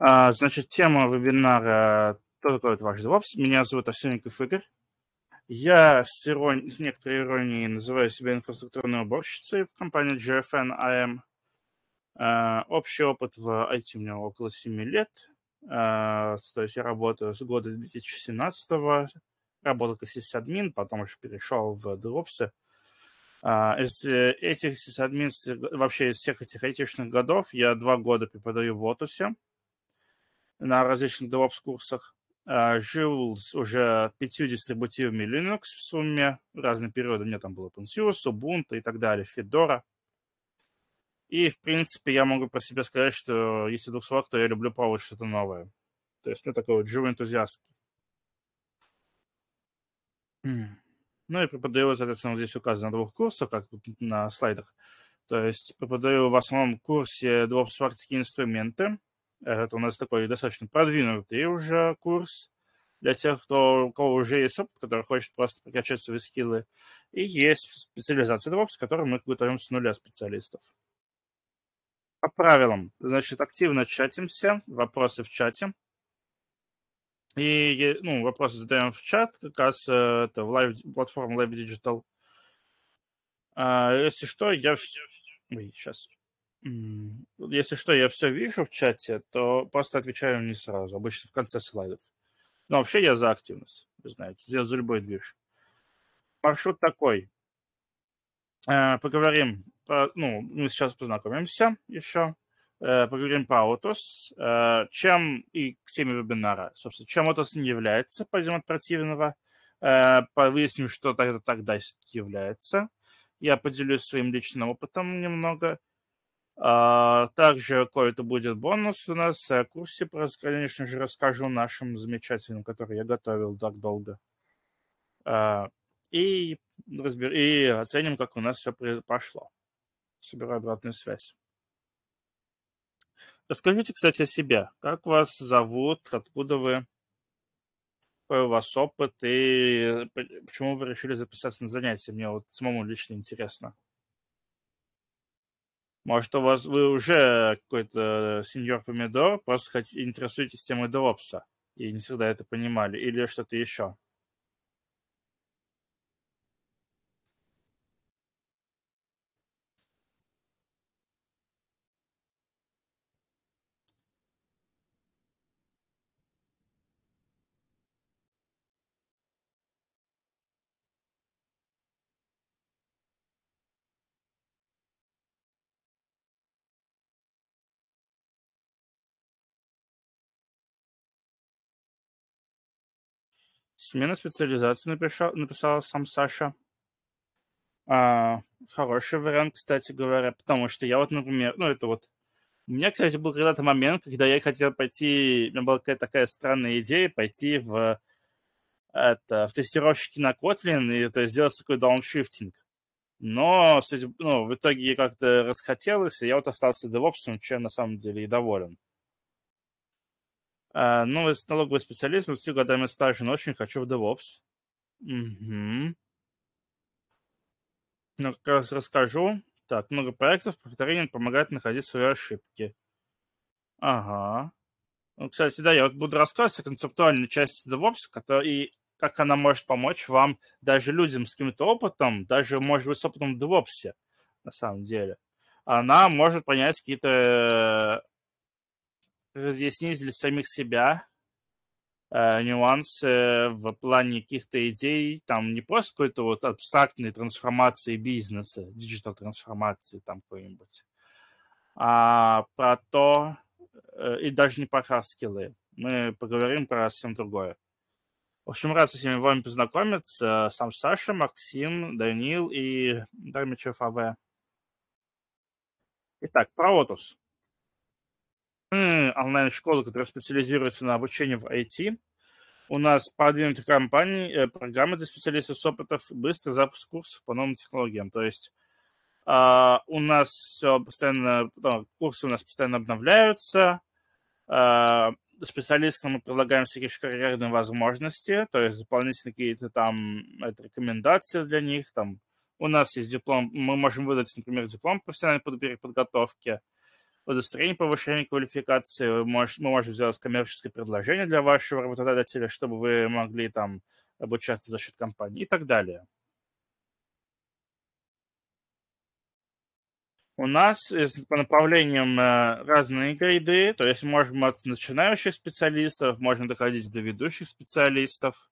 А, значит, тема вебинара «Кто такой ваш DevOps?». Меня зовут Овсянников Игорь. Я с, ирон... с некоторой иронией называю себя инфраструктурной уборщицей в компании GFN IM. А а, общий опыт в IT у меня около 7 лет. То есть я работаю с года 2017 -го. Работал как сисадмин, потом уже перешел в DevOps. Из э, этих сисадмин, вообще из всех этих айтишных годов, я два года преподаю в Отусе на различных DevOps-курсах. А, жил с уже пятью дистрибутивами Linux в сумме. В разные периоды у меня там было OpenSUSE, Ubuntu и так далее, Fedora. И, в принципе, я могу про себя сказать, что если двух слов, то я люблю пробовать что-то новое. То есть, ну, такой вот живой энтузиаст. Ну и преподаю, соответственно, здесь указано на двух курсах, как на слайдах. То есть преподаю в основном курсе DevOps практики инструменты, это у нас такой достаточно продвинутый уже курс для тех, кто, у кого уже есть опыт, который хочет просто прокачать свои скиллы. И есть специализация DevOps, в которой мы готовим с нуля специалистов. По правилам, значит, активно чатимся, вопросы в чате. И ну, вопросы задаем в чат, как раз э, это в live, платформа Live Digital. А, если что, я все... Ой, сейчас. Если что, я все вижу в чате, то просто отвечаю не сразу, обычно в конце слайдов. Но вообще я за активность, вы знаете, я за любой движ. Маршрут такой. Э, поговорим, ну, мы сейчас познакомимся еще, э, поговорим про OTOS, э, чем и к теме вебинара, собственно, чем OTOS не является, пойдем от противного, выясним, что тогда, тогда является. Я поделюсь своим личным опытом немного – а, также какой-то будет бонус у нас. О э, курсе, конечно же, расскажу нашим замечательным, который я готовил так долго. А, и, разбер... и оценим, как у нас все прошло. Собираю обратную связь. Расскажите, кстати, о себе. Как вас зовут, откуда вы, какой у вас опыт и э, почему вы решили записаться на занятия? Мне вот самому лично интересно. Может, у вас вы уже какой-то э, сеньор помидор, просто хоть, интересуетесь темой DevOps и не всегда это понимали, или что-то еще? Смена специализации написал, написал сам Саша. А, хороший вариант, кстати говоря, потому что я вот, например, ну это вот... У меня, кстати, был когда-то момент, когда я хотел пойти... У меня была какая-то такая странная идея пойти в, это, в тестировщики на Kotlin и это сделать такой дауншифтинг. Но судя, ну, в итоге я как-то расхотелось, и я вот остался девопсом, чем на самом деле и доволен. А, Новый ну, налоговый специалист, 20 годами стажа, но очень хочу в DevOps. Угу. Ну, как раз расскажу. Так, много проектов, повторение помогает находить свои ошибки. Ага. Ну, кстати, да, я вот буду рассказывать о концептуальной части DevOps, и как она может помочь вам, даже людям с каким-то опытом, даже, может быть, с опытом в DevOps, на самом деле. Она может понять какие-то разъяснить для самих себя э, нюансы в плане каких-то идей, там не просто какой-то вот абстрактной трансформации бизнеса, диджитал трансформации там какой-нибудь, а про то, э, и даже не про хард Мы поговорим про совсем другое. В общем, рад со всеми вами познакомиться. Сам Саша, Максим, Данил и Дармичев АВ. Итак, про Отус онлайн-школы, которая специализируется на обучении в IT. У нас продвинутые компании, э, программы для специалистов с опытов быстрый запуск курсов по новым технологиям. То есть Uh, у нас все постоянно, ну, курсы у нас постоянно обновляются. Uh, специалистам мы предлагаем всякие карьерные возможности, то есть дополнительные какие-то там это, рекомендации для них. Там у нас есть диплом, мы можем выдать, например, диплом профессиональной подготовки удостоверение повышения квалификации, вы мы можем сделать коммерческое предложение для вашего работодателя, чтобы вы могли там обучаться за счет компании и так далее. У нас по направлениям э, разные грейды, то есть можем от начинающих специалистов, можно доходить до ведущих специалистов.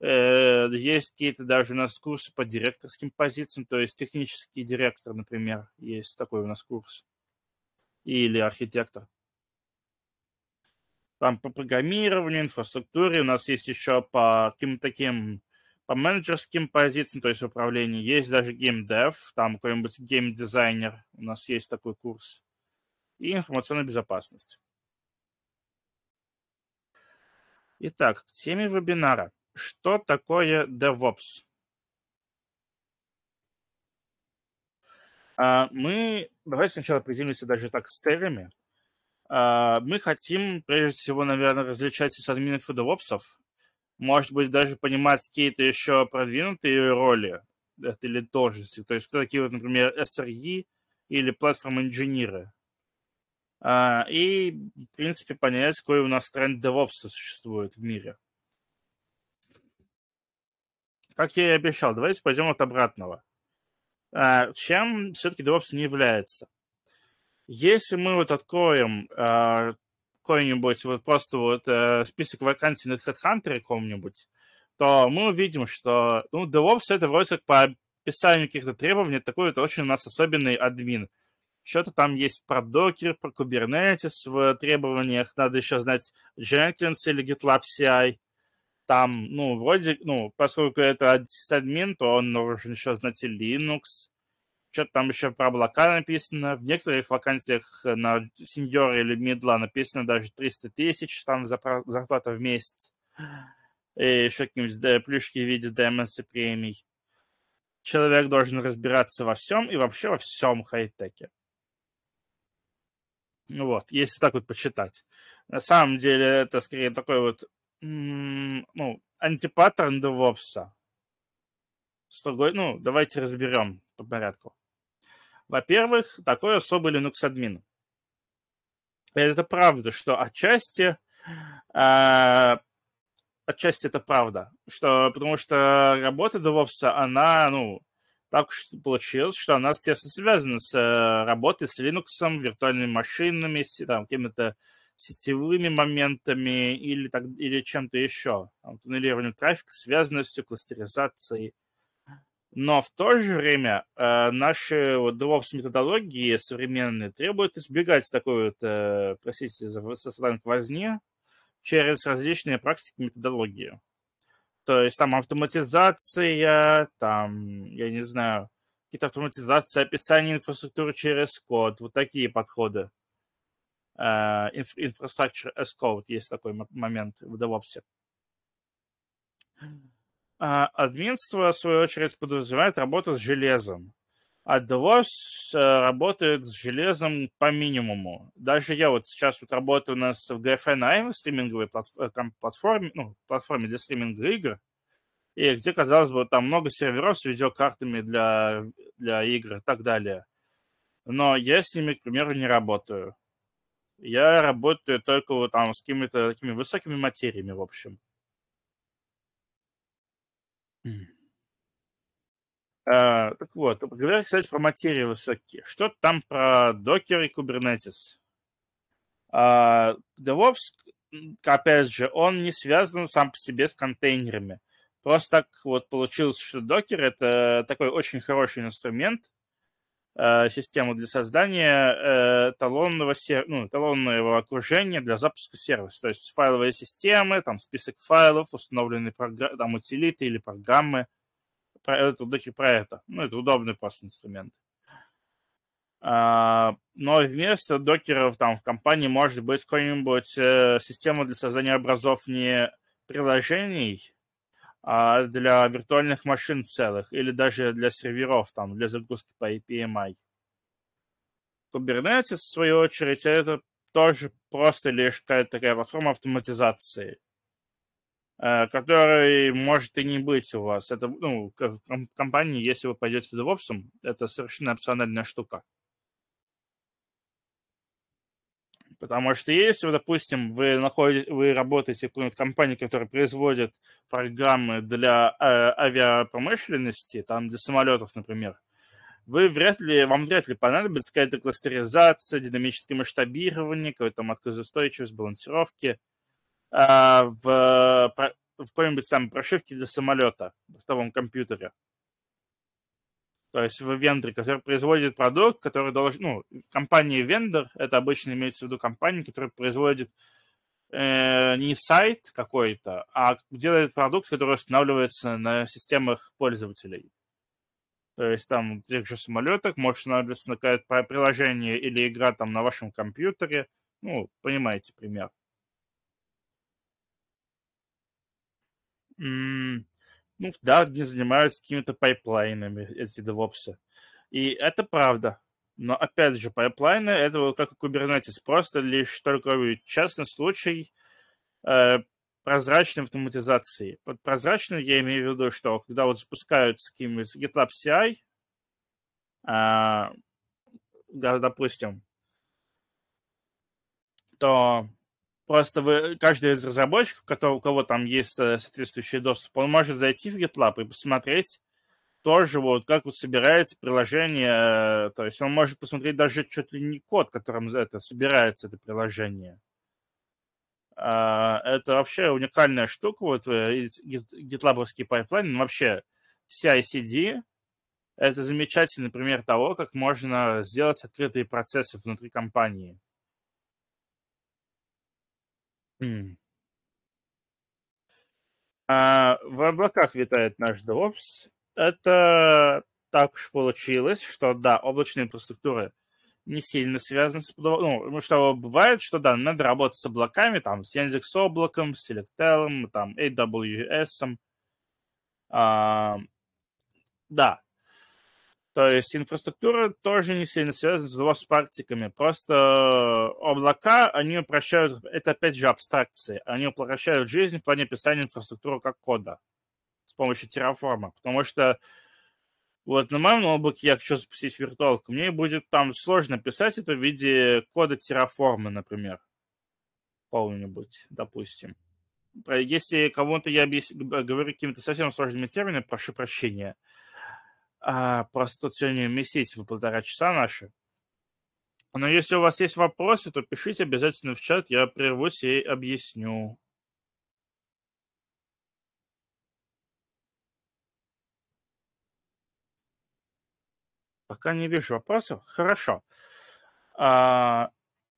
Э, есть какие-то даже у нас курсы по директорским позициям, то есть технический директор, например, есть такой у нас курс или архитектор. Там по программированию, инфраструктуре. У нас есть еще по каким-то таким по менеджерским позициям, то есть управлению. Есть даже геймдев, там какой-нибудь геймдизайнер. У нас есть такой курс. И информационная безопасность. Итак, к теме вебинара. Что такое DevOps? А, мы, давайте сначала приземлимся даже так с целями. А, мы хотим, прежде всего, наверное, различать сисадминов и девопсов. Может быть, даже понимать какие-то еще продвинутые роли или должности. То есть, кто такие, вот, например, SRE или платформ-инженеры. А, и, в принципе, понять, какой у нас тренд DevOps существует в мире. Как я и обещал, давайте пойдем от обратного. А, чем все-таки DevOps не является. Если мы вот откроем а, какой-нибудь вот просто вот э, список вакансий на HeadHunter каком-нибудь, то мы увидим, что ну, DevOps это вроде как по описанию каких-то требований, такой это очень у нас особенный админ. Что-то там есть про докер, про Kubernetes в требованиях. Надо еще знать Jenkins или GitLab CI. Там, ну, вроде, ну, поскольку это админ, то он должен еще знать и Linux. Что-то там еще про облака написано. В некоторых вакансиях э, на сеньора или медла написано даже 300 тысяч, там зарплата в месяц. И еще какие-нибудь плюшки в виде демонс и премий. Человек должен разбираться во всем и вообще во всем хай-теке. Вот, если так вот почитать. На самом деле это скорее такой вот ну, антипаттерн DevOps. С другой, ну, давайте разберем по порядку. Во-первых, такой особый Linux-админ. Это правда, что отчасти, э, отчасти это правда, что, потому что работа DevOps, она, ну, так уж получилось, что она тесно связана с э, работой с Linux, виртуальными машинами, с там, какими-то э, сетевыми моментами или, так, или чем-то еще, там, туннелированием трафика, связанностью, кластеризацией. Но в то же время э, наши вот, DevOps-методологии современные требуют избегать такой вот, э, простите за социальной возни, через различные практики методологии. То есть там автоматизация, там, я не знаю, какие-то автоматизации, описание инфраструктуры через код, вот такие подходы. Infrastructure as Code. Есть такой момент в DevOps. А, админство, в свою очередь, подразумевает работу с железом. А DevOps э, работает с железом по минимуму. Даже я вот сейчас вот работаю у нас в в стриминговой э, платформе, ну, платформе для стриминга игр, и где, казалось бы, там много серверов с видеокартами для, для игр и так далее. Но я с ними, к примеру, не работаю. Я работаю только вот там с какими-то такими высокими материями, в общем. Uh, так вот, говоря, кстати, про материи высокие. Что там про докер и кубернетис? Uh, а, DevOps, опять же, он не связан сам по себе с контейнерами. Просто так вот получилось, что докер — это такой очень хороший инструмент, Э, систему для создания э, талонного, ну, талонного окружения для запуска сервиса. То есть файловые системы, там список файлов, установленные программ, там утилиты или программы. Про это докер про это. Ну, это удобный просто инструмент. А, но вместо докеров там в компании может быть какой нибудь э, система для создания образов не приложений, а для виртуальных машин целых или даже для серверов, там, для загрузки по API. Kubernetes, в свою очередь, это тоже просто лишь какая-то такая платформа автоматизации, э, которой может и не быть у вас. Это, ну, в компании, если вы пойдете DevOps, это совершенно опциональная штука. Потому что если, допустим, вы, находите, вы работаете в какой-нибудь компании, которая производит программы для э, авиапромышленности, там для самолетов, например, вы вряд ли, вам вряд ли понадобится какая-то кластеризация, динамическое масштабирование, какой-то там отказоустойчивость, балансировки а, э, в, в какой-нибудь там прошивке для самолета в бортовом компьютере. То есть вы вендор, который производит продукт, который должен... Ну, компания вендор, это обычно имеется в виду компания, которая производит э, не сайт какой-то, а делает продукт, который устанавливается на системах пользователей. То есть там в тех же самолетах может устанавливаться какое-то приложение или игра там на вашем компьютере. Ну, понимаете пример ну, да, не занимаются какими-то пайплайнами э, эти девопсы. И это правда. Но, опять же, пайплайны — это вот как у Kubernetes, просто лишь только частный случай э, прозрачной автоматизации. Под прозрачной я имею в виду, что когда вот запускаются какие-нибудь GitLab CI, э, а, допустим, то Просто вы, каждый из разработчиков, который, у кого там есть э, соответствующий доступ, он может зайти в GitLab и посмотреть тоже вот как вот собирается приложение. Э, то есть он может посмотреть даже чуть ли не код, которым это собирается это приложение. А, это вообще уникальная штука. Вот э, гитлабовский пайплайн, вообще CI-CD, это замечательный пример того, как можно сделать открытые процессы внутри компании. А в облаках витает наш DevOps. Это так уж получилось, что да, облачная инфраструктура не сильно связана с... Ну, потому что бывает, что да, надо работать с облаками, там, с Яндекс облаком, с Selectel, там, AWS. А, да, то есть инфраструктура тоже не сильно связана с двоспартиками. Просто облака, они упрощают, это опять же абстракции, они упрощают жизнь в плане писания инфраструктуры как кода с помощью Terraform. Потому что вот на моем ноутбуке я хочу запустить виртуалку, мне будет там сложно писать это в виде кода Terraform, например, какого-нибудь, допустим. Если кому-то я объяс... говорю какими-то совсем сложными терминами, прошу прощения – а, просто тут сегодня вместить в полтора часа наши. Но если у вас есть вопросы, то пишите обязательно в чат, я прервусь и объясню. Пока не вижу вопросов. Хорошо. А,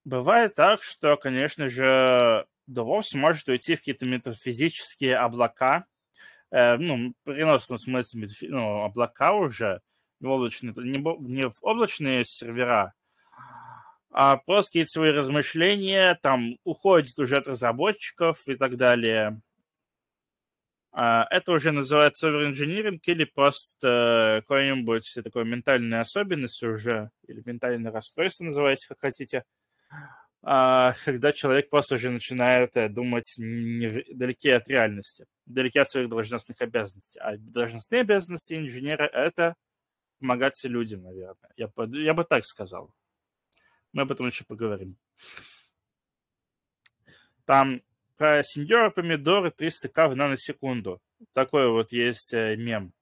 бывает так, что, конечно же, Дулов может уйти в какие-то метафизические облака, Э, ну, переносном смысле ну, облака уже, не в облачные, не, не в облачные сервера, а просто какие-то свои размышления, там, уходит уже от разработчиков и так далее. А, это уже называется оверинжиниринг или просто э, какой-нибудь такой ментальной особенность уже, или ментальное расстройство называйте, как хотите. А, когда человек просто уже начинает э, думать далеки от реальности, далеки от своих должностных обязанностей. А должностные обязанности инженера – это помогать людям, наверное. Я, я бы так сказал. Мы об этом еще поговорим. Там про сеньора помидоры 300к в наносекунду. Такой вот есть э, мем.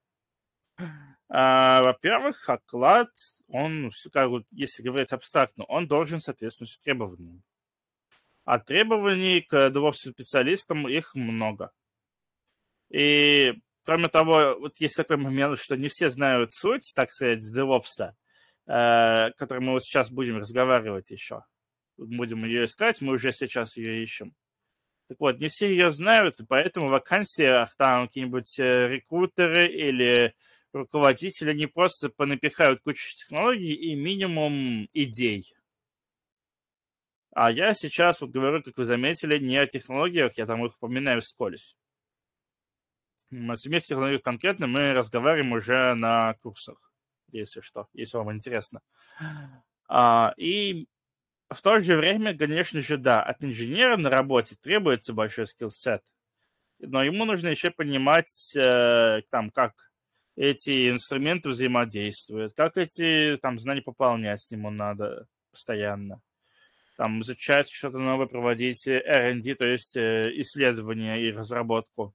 А, во-первых, оклад, он, ну, как вот, если говорить абстрактно, он должен соответствовать требованиям. А требований к DevOps-специалистам их много. И кроме того, вот есть такой момент, что не все знают суть, так сказать, DevOps, э, который мы вот сейчас будем разговаривать еще. Будем ее искать, мы уже сейчас ее ищем. Так вот, не все ее знают, поэтому вакансии, там какие-нибудь э, рекрутеры или руководители, не просто понапихают кучу технологий и минимум идей. А я сейчас вот говорю, как вы заметили, не о технологиях, я там их упоминаю вскользь. О самих технологиях конкретно мы разговариваем уже на курсах, если что, если вам интересно. А, и в то же время, конечно же, да, от инженера на работе требуется большой скилл-сет, но ему нужно еще понимать, э, там, как эти инструменты взаимодействуют, как эти там знания пополнять с ему надо постоянно. Там изучать что-то новое, проводить э, R&D, то есть э, исследования и разработку.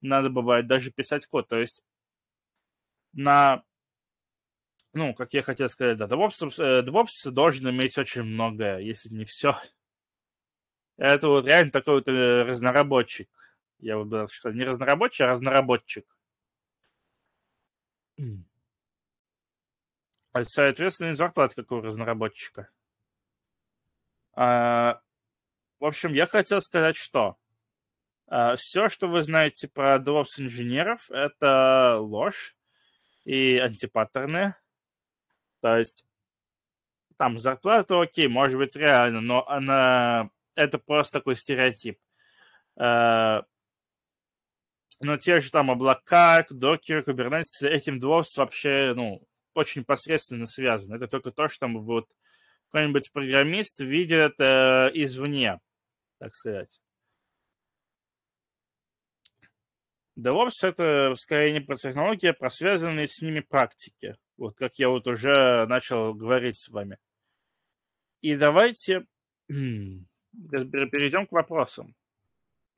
Надо бывает даже писать код, то есть на ну, как я хотел сказать, да, DevOps, э, DevOps должен иметь очень многое, если не все. Это вот реально такой вот разноработчик. Я бы сказал, не разнорабочий, а разноработчик. А соответственно, зарплата, как у разноработчика. А, в общем, я хотел сказать, что а, все, что вы знаете про DevOps инженеров, это ложь и антипаттерны. То есть там зарплата, окей, может быть, реально, но она это просто такой стереотип. А, но те же там облака, докеры, кубернетис этим DevOps вообще, ну, очень посредственно связаны Это только то, что там вот какой-нибудь программист видит э, извне, так сказать. DevOps — это скорее не про технологии, а про связанные с ними практики. Вот как я вот уже начал говорить с вами. И давайте перейдем к вопросам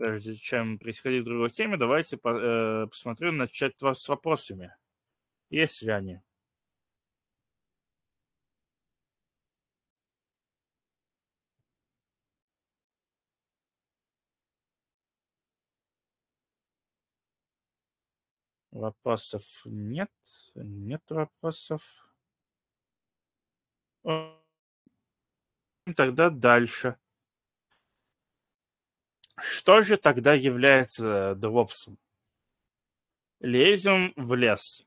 прежде чем переходить к другой теме, давайте по, э, посмотрю, начать вас с вопросами. Есть ли они? Вопросов нет. Нет вопросов. Э, тогда дальше. Что же тогда является девопсом? Лезем в лес.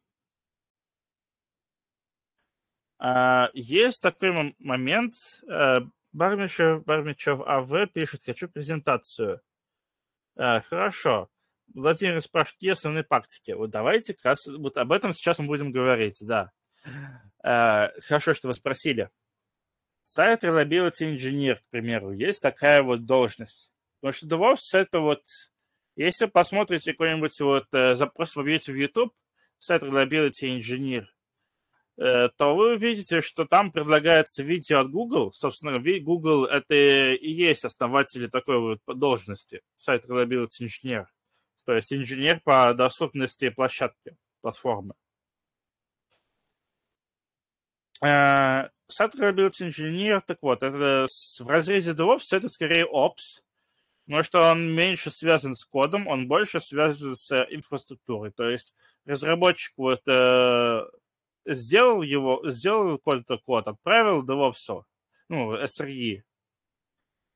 А, есть такой момент. Э, Бармичев, Бармичев АВ пишет, хочу презентацию. Э, хорошо. Владимир спрашивает, какие основные практики? Вот давайте как раз вот об этом сейчас мы будем говорить, да. Э, хорошо, что вы спросили. Сайт Reliability Engineer, к примеру, есть такая вот должность. Потому что DevOps это вот... Если посмотрите какой-нибудь вот э, запрос вобьете в YouTube, сайт Reliability Engineer, то вы увидите, что там предлагается видео от Google. Собственно, Google это и есть основатели такой вот должности, сайт Reliability Engineer. То есть инженер по доступности площадки, платформы. Сайт Reliability Engineer, так вот, это в разрезе DevOps это скорее Ops, потому ну, что он меньше связан с кодом, он больше связан с э, инфраструктурой. То есть разработчик вот э, сделал его, сделал какой-то э, код, отправил его все, ну, SRE.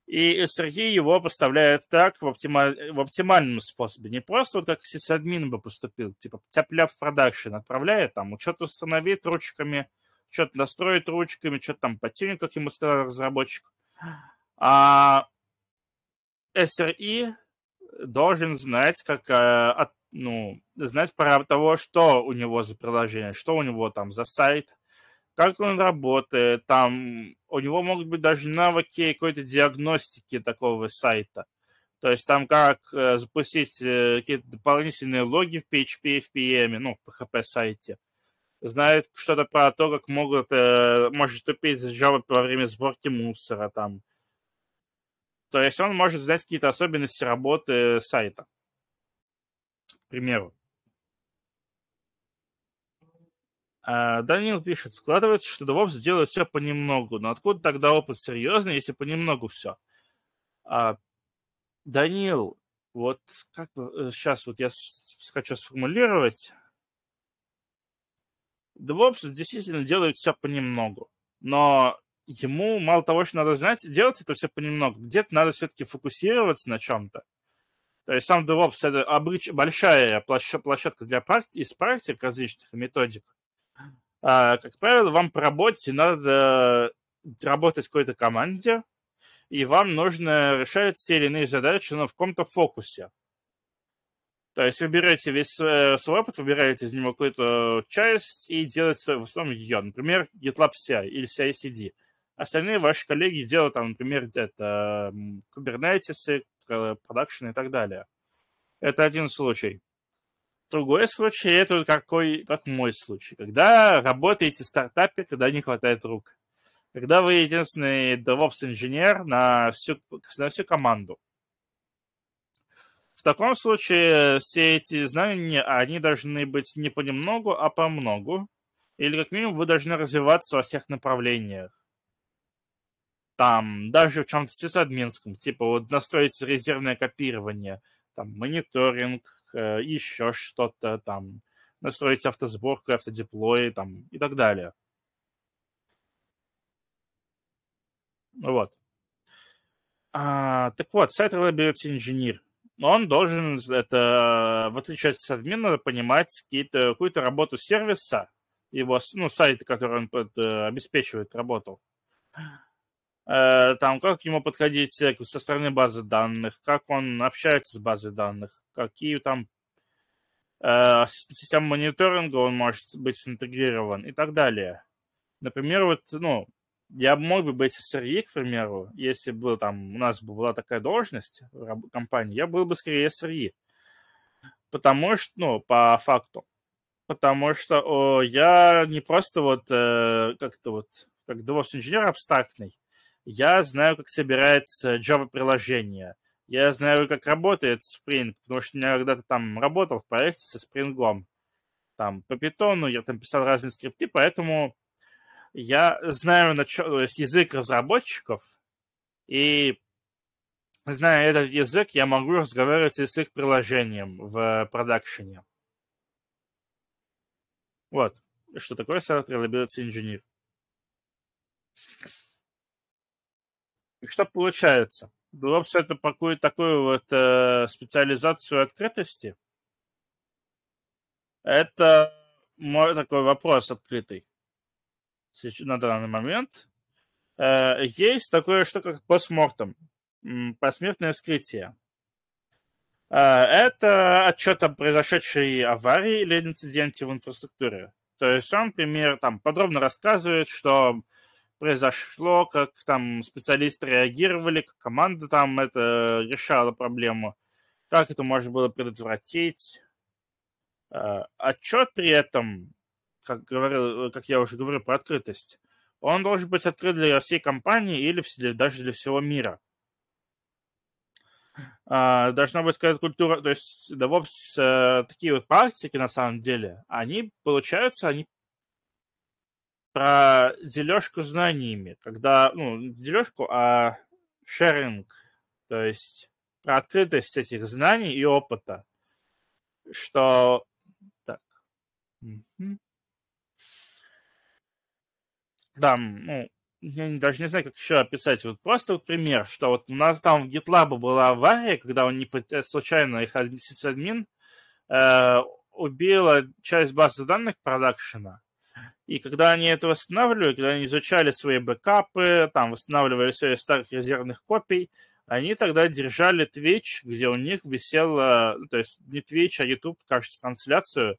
И SRE его поставляет так в, оптима... в оптимальном способе. Не просто вот как сисадмин бы поступил, типа тяпля в продакшн отправляет, там, чего-то установит ручками, что-то настроить ручками, что-то там по как ему сказал разработчик. А SRI должен знать, как от, ну, знать про того, что у него за приложение, что у него там за сайт, как он работает, там у него могут быть даже навыки какой-то диагностики такого сайта. То есть там как э, запустить э, какие-то дополнительные логи в PHP, в FPM, ну, в PHP сайте. Знает что-то про то, как могут, э, может тупить Java во время сборки мусора там. То есть он может знать какие-то особенности работы сайта, к примеру. А, Данил пишет, складывается, что DevOps сделает все понемногу, но откуда тогда опыт серьезный, если понемногу все? А, Данил, вот как сейчас э, вот я хочу сформулировать. DevOps действительно делает все понемногу, но ему мало того, что надо знать, делать это все понемногу. Где-то надо все-таки фокусироваться на чем-то. То есть сам DevOps — это обыч... большая площадка для практи... из практик различных методик. А, как правило, вам по работе надо работать в какой-то команде, и вам нужно решать все или иные задачи, но в каком-то фокусе. То есть вы берете весь свой опыт, выбираете из него какую-то часть и делаете в основном ее. Например, GitLab CI или CICD. Остальные ваши коллеги делают, там, например, это кубернетисы, э, продакшн и так далее. Это один случай. Другой случай – это какой, как мой случай. Когда работаете в стартапе, когда не хватает рук. Когда вы единственный DevOps-инженер на всю, на всю команду. В таком случае все эти знания, они должны быть не понемногу, а по многу. Или как минимум вы должны развиваться во всех направлениях там, даже в чем-то сисадминском, типа вот настроить резервное копирование, там, мониторинг, э, еще что-то, там, настроить автосборку, автодеплой, там, и так далее. Ну Вот. А, так вот, сайт Reliability Engineer. Он должен, это, в отличие от админа, понимать какие-то какую-то работу сервиса, его ну, сайта, который он под, э, обеспечивает работу. Э, там, как к нему подходить э, со стороны базы данных, как он общается с базой данных, какие там э, системы мониторинга он может быть интегрирован и так далее. Например, вот, ну, я мог бы быть SRE, к примеру, если бы там у нас была такая должность в компании, я был бы скорее SRE. Потому что, ну, по факту. Потому что о, я не просто вот э, как-то вот как DevOps инженер абстрактный, я знаю, как собирается Java-приложение. Я знаю, как работает Spring, потому что я когда-то там работал в проекте со Spring. Там по питону я там писал разные скрипты, поэтому я знаю нач... язык разработчиков, и зная этот язык, я могу разговаривать с их приложением в продакшене. Вот. Что такое Software Reliability Engineer? И что получается? DevOps это покоит такую вот э, специализацию открытости. Это мой такой вопрос открытый на данный момент. Э, есть такое что как постмортом, посмертное вскрытие. Э, это отчет о произошедшей аварии или инциденте в инфраструктуре. То есть он, например, там подробно рассказывает, что произошло, как там специалисты реагировали, как команда там это решала проблему, как это можно было предотвратить. А, отчет при этом, как, говорил, как я уже говорю про открытость, он должен быть открыт для всей компании или даже для всего мира. А, должна быть какая-то культура, то есть DevOps, э, такие вот практики на самом деле, они получаются, они про дележку знаниями, когда, ну, дележку, а шеринг, то есть про открытость этих знаний и опыта, что так. Угу. Да, ну, я даже не знаю, как еще описать. Вот просто вот пример, что вот у нас там в GitLab была авария, когда он не э, случайно их админ э, убила часть базы данных продакшена. И когда они это восстанавливали, когда они изучали свои бэкапы, там восстанавливали все из старых резервных копий, они тогда держали Twitch, где у них висела, то есть не Twitch, а YouTube, кажется, трансляцию,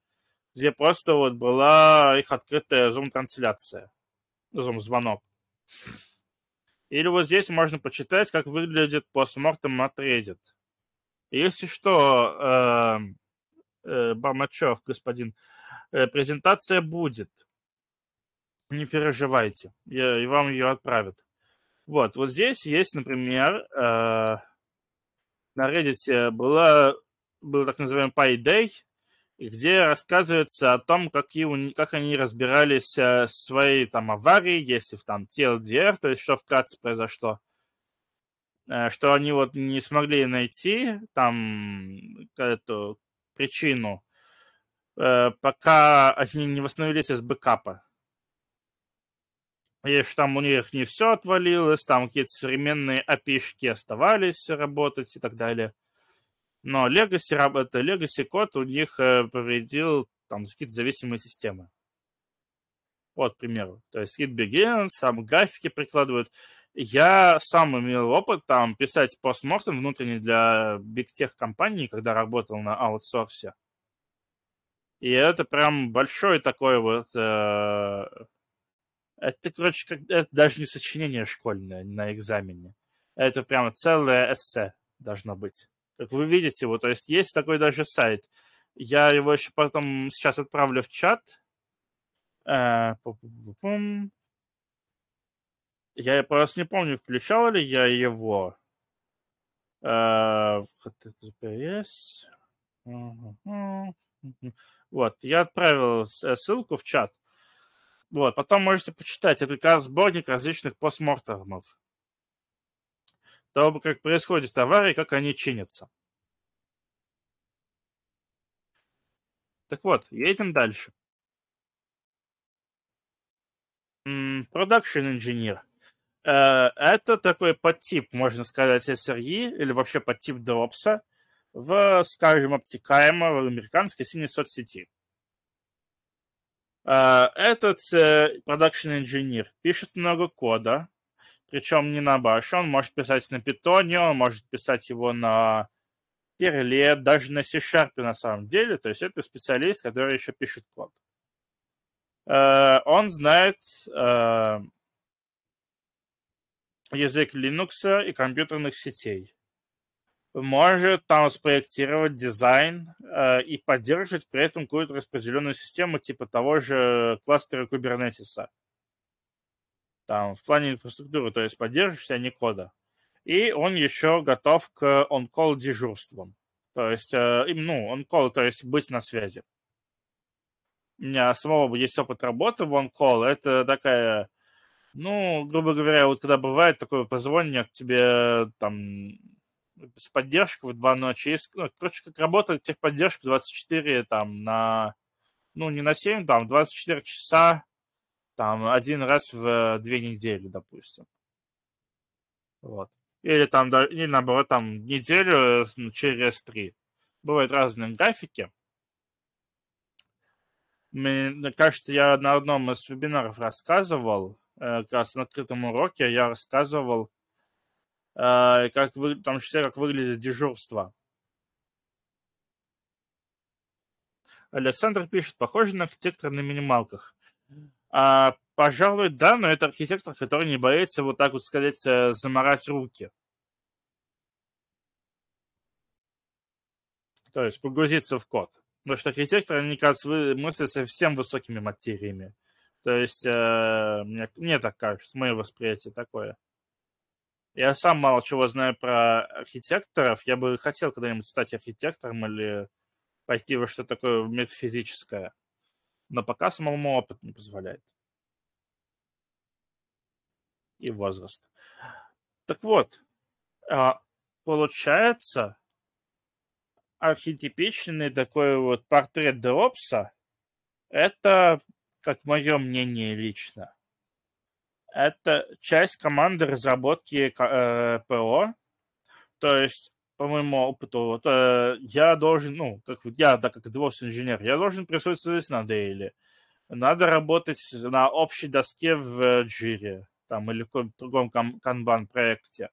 где просто вот была их открытая Zoom-трансляция, Zoom-звонок. Или вот здесь можно почитать, как выглядит постмортом от Reddit. Если что, э, э, Бармачев, господин, э, презентация будет – не переживайте, я и вам ее отправят. Вот, вот здесь есть, например, э, на Reddit э, была, был так называемый PyDay, где рассказывается о том, как у, как они разбирались в э, своей там аварии, если в там TLDR, то есть что в КАЦ произошло, э, что они вот не смогли найти там эту причину, э, пока они не восстановились из бэкапа и что там у них не все отвалилось, там какие-то современные опишки оставались работать и так далее. Но Legacy, это Legacy код у них э, повредил там какие-то зависимые системы. Вот, к примеру. То есть it begins, там графики прикладывают. Я сам имел опыт там писать постмортом внутренний для big tech компании, когда работал на аутсорсе. И это прям большой такой вот э, это, короче, как, это даже не сочинение школьное на экзамене. Это прямо целое эссе должно быть. Как вы видите, его, то есть есть такой даже сайт. Я его еще потом сейчас отправлю в чат. Э, я просто не помню, включал ли я его. Э, вот, я отправил э, ссылку в чат. Вот, потом можете почитать. Это как раз сборник различных постмортемов. Того, как происходит аварии, как они чинятся. Так вот, едем дальше. Продакшн инженер. Э, это такой подтип, можно сказать, SRE или вообще подтип DevOps в, скажем, обтекаемого американской синей соцсети. Э, этот э, продакшн-инженер пишет много кода, причем не на баш. Он может писать на питоне, он может писать его на перле, даже на C-Sharp на самом деле. То есть это специалист, который еще пишет код. Э, он знает язык Linux и компьютерных сетей может там спроектировать дизайн э, и поддерживать при этом какую-то распределенную систему типа того же кластера кубернетиса. Там в плане инфраструктуры, то есть поддерживать а не кода. И он еще готов к он кол дежурствам. То есть, э, ну, он кол то есть быть на связи. У меня самого есть опыт работы в он кол Это такая, ну, грубо говоря, вот когда бывает такое позвонит тебе там с поддержкой в 2 ночи. Есть, ну, короче, как работает техподдержка 24 там на, ну, не на 7, там 24 часа там один раз в э, две недели, допустим. Вот. Или там, или наоборот, там неделю э, ну, через три. Бывают разные графики. Мне кажется, я на одном из вебинаров рассказывал, э, как раз на открытом уроке я рассказывал, Э, как вы, в числе, как выглядит дежурство. Александр пишет, похоже на архитектора на минималках. А, пожалуй, да, но это архитектор, который не боится вот так вот сказать, э, заморать руки. То есть погрузиться в код. Потому что архитектор, мне кажется, мыслят совсем высокими материями. То есть, э, мне, мне так кажется, мое восприятие такое. Я сам мало чего знаю про архитекторов. Я бы хотел когда-нибудь стать архитектором или пойти во что то такое метафизическое. Но пока самому опыт не позволяет. И возраст. Так вот, а, получается архетипичный такой вот портрет Деопса – это, как мое мнение лично, это часть команды разработки э, ПО. То есть, по моему опыту, вот, э, я должен, ну, как я, да, как DevOps-инженер, я должен присутствовать на дейли. Надо работать на общей доске в джире э, там, или в каком-то другом канбан-проекте.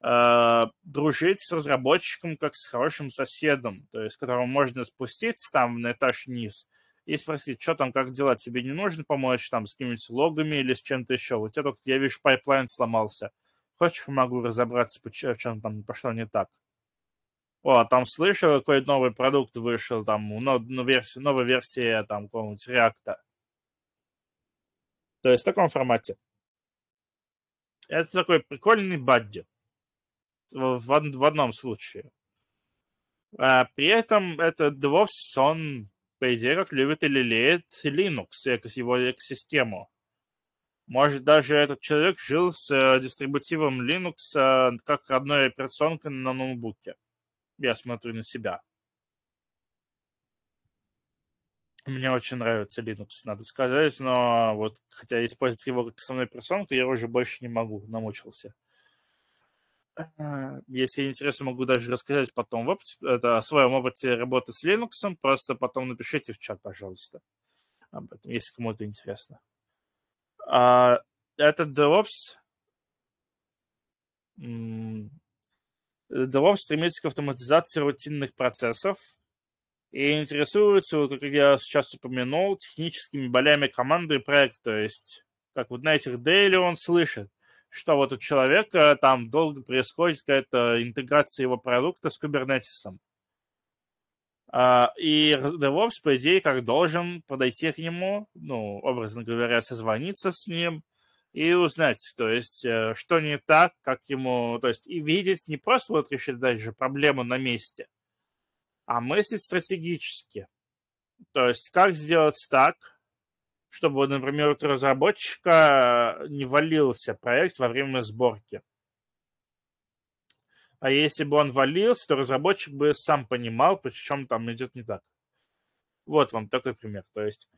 Э, дружить с разработчиком как с хорошим соседом, то есть которого можно спуститься там на этаж вниз – и спросить, что там, как дела, тебе не нужно помочь там с какими-нибудь логами или с чем-то еще. У тебя только, я вижу, пайплайн сломался. Хочешь, помогу разобраться, в чем там пошло не так? О, а там слышал, какой новый продукт вышел, там, но, но ну, версия, новая версия там какого-нибудь реакта. То есть в таком формате. Это такой прикольный бадди. В, в, в одном случае. А, при этом это DevOps, он по идее, как любит и лелеет Linux, его экосистему. Может, даже этот человек жил с э, дистрибутивом Linux э, как одной операционкой на ноутбуке. Я смотрю на себя. Мне очень нравится Linux, надо сказать, но вот хотя использовать его как основную персонку, я уже больше не могу, намучился. Э, если интересно, могу даже рассказать потом это, о своем опыте работы с Linux. Просто потом напишите в чат, пожалуйста, об этом, если кому-то интересно. А, этот DevOps. DevOps стремится к автоматизации рутинных процессов и интересуется, вот, как я сейчас упомянул, техническими болями команды и проекта. То есть, как вот на этих дейли он слышит, что вот у человека там долго происходит какая-то интеграция его продукта с кубернетисом. А, и DevOps, по идее, как должен подойти к нему, ну, образно говоря, созвониться с ним и узнать, то есть, э, что не так, как ему, то есть, и видеть не просто вот решить даже проблему на месте, а мыслить стратегически. То есть, как сделать так, чтобы, например, у разработчика э, не валился проект во время сборки. А если бы он валился, то разработчик бы сам понимал, почему там идет не так. Вот вам такой пример. То есть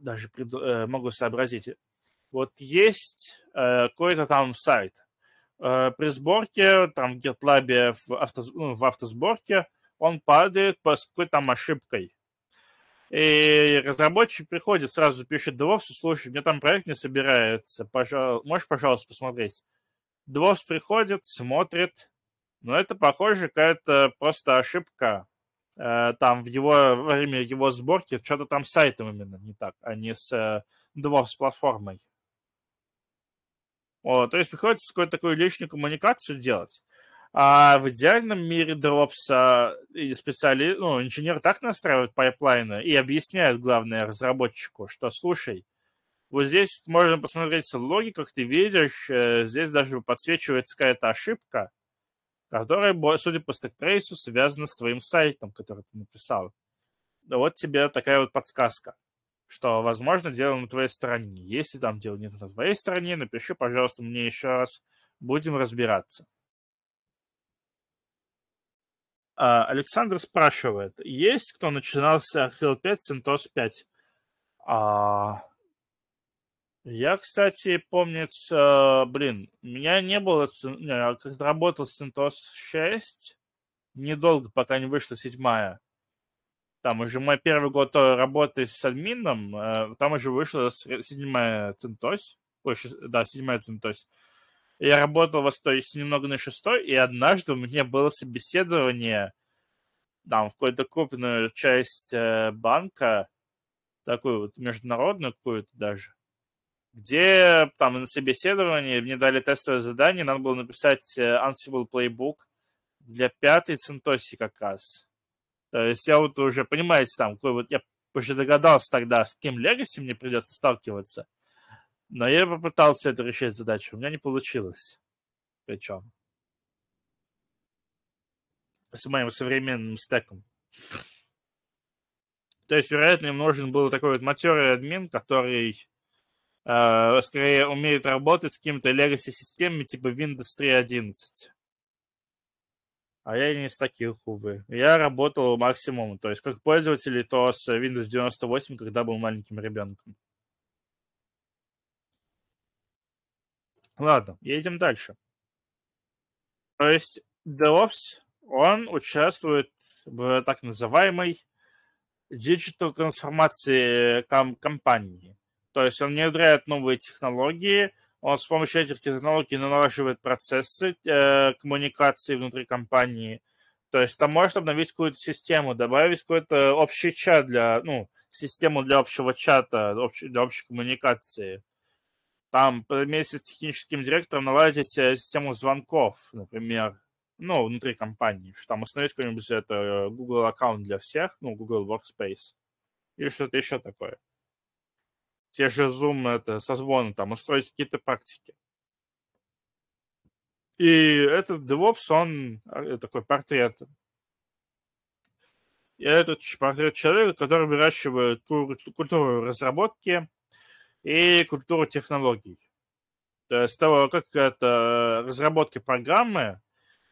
даже пред, э, могу сообразить. Вот есть э, какой-то там сайт. Э, при сборке, там в GitLab, в, авто, ну, в автосборке, он падает по какой-то там ошибкой. И разработчик приходит, сразу пишет DevOps, слушай, у меня там проект не собирается, пожал... можешь, пожалуйста, посмотреть? DevOps приходит, смотрит, но ну, это, похоже, какая-то просто ошибка. Э, там в его во время его сборки что-то там с сайтом именно не так, а не с DevOps э, платформой. Вот, то есть приходится какую-то такую лишнюю коммуникацию делать. А в идеальном мире Дропса э, специали... ну, инженер так настраивает пайплайны и объясняет, главное, разработчику, что слушай, вот здесь можно посмотреть логи, как ты видишь, э, здесь даже подсвечивается какая-то ошибка, которая, судя по стектрейсу, связана с твоим сайтом, который ты написал. Вот тебе такая вот подсказка, что, возможно, дело на твоей стороне. Если там дело нет на твоей стороне, напиши, пожалуйста, мне еще раз, будем разбираться. А, Александр спрашивает, есть кто начинался Hill 5 с 5? А... Я, кстати, помню, блин, меня не было, я а, как работал с CentOS 6, недолго, пока не вышла седьмая. Там уже мой первый год работы с админом, э, там уже вышла седьмая CentOS, ой, да, седьмая CentOS. Я работал в 100, немного на шестой и однажды у меня было собеседование там в какую-то крупную часть э, банка, такую вот международную какую-то даже, где там на собеседовании мне дали тестовое задание, надо было написать э, Ansible Playbook для пятой центоси как раз. То есть я вот уже, понимаете, там, какой вот я уже догадался тогда, с кем Legacy мне придется сталкиваться. Но я попытался это решить задачу, у меня не получилось. Причем. С моим современным стеком. То есть, вероятно, им нужен был такой вот матерый админ, который э, скорее умеет работать с какими-то legacy-системами типа Windows 3.11. А я не из таких, увы. Я работал максимум, то есть как пользователь, то с Windows 98, когда был маленьким ребенком. Ладно, едем дальше. То есть DevOps, он участвует в так называемой диджитал трансформации э, ком- компании. То есть он внедряет новые технологии, он с помощью этих технологий налаживает процессы э, коммуникации внутри компании. То есть там может обновить какую-то систему, добавить какой-то общий чат для, ну, систему для общего чата, общ, для общей коммуникации там вместе с техническим директором наладить э, систему звонков, например, ну, внутри компании, что там установить какой-нибудь это э, Google аккаунт для всех, ну, Google Workspace, или что-то еще такое. Те же Zoom, это, созвоны, там, устроить какие-то практики. И этот DevOps, он э, такой портрет. И этот портрет человека, который выращивает культуру разработки, и культуру технологий. То есть того, как это разработки программы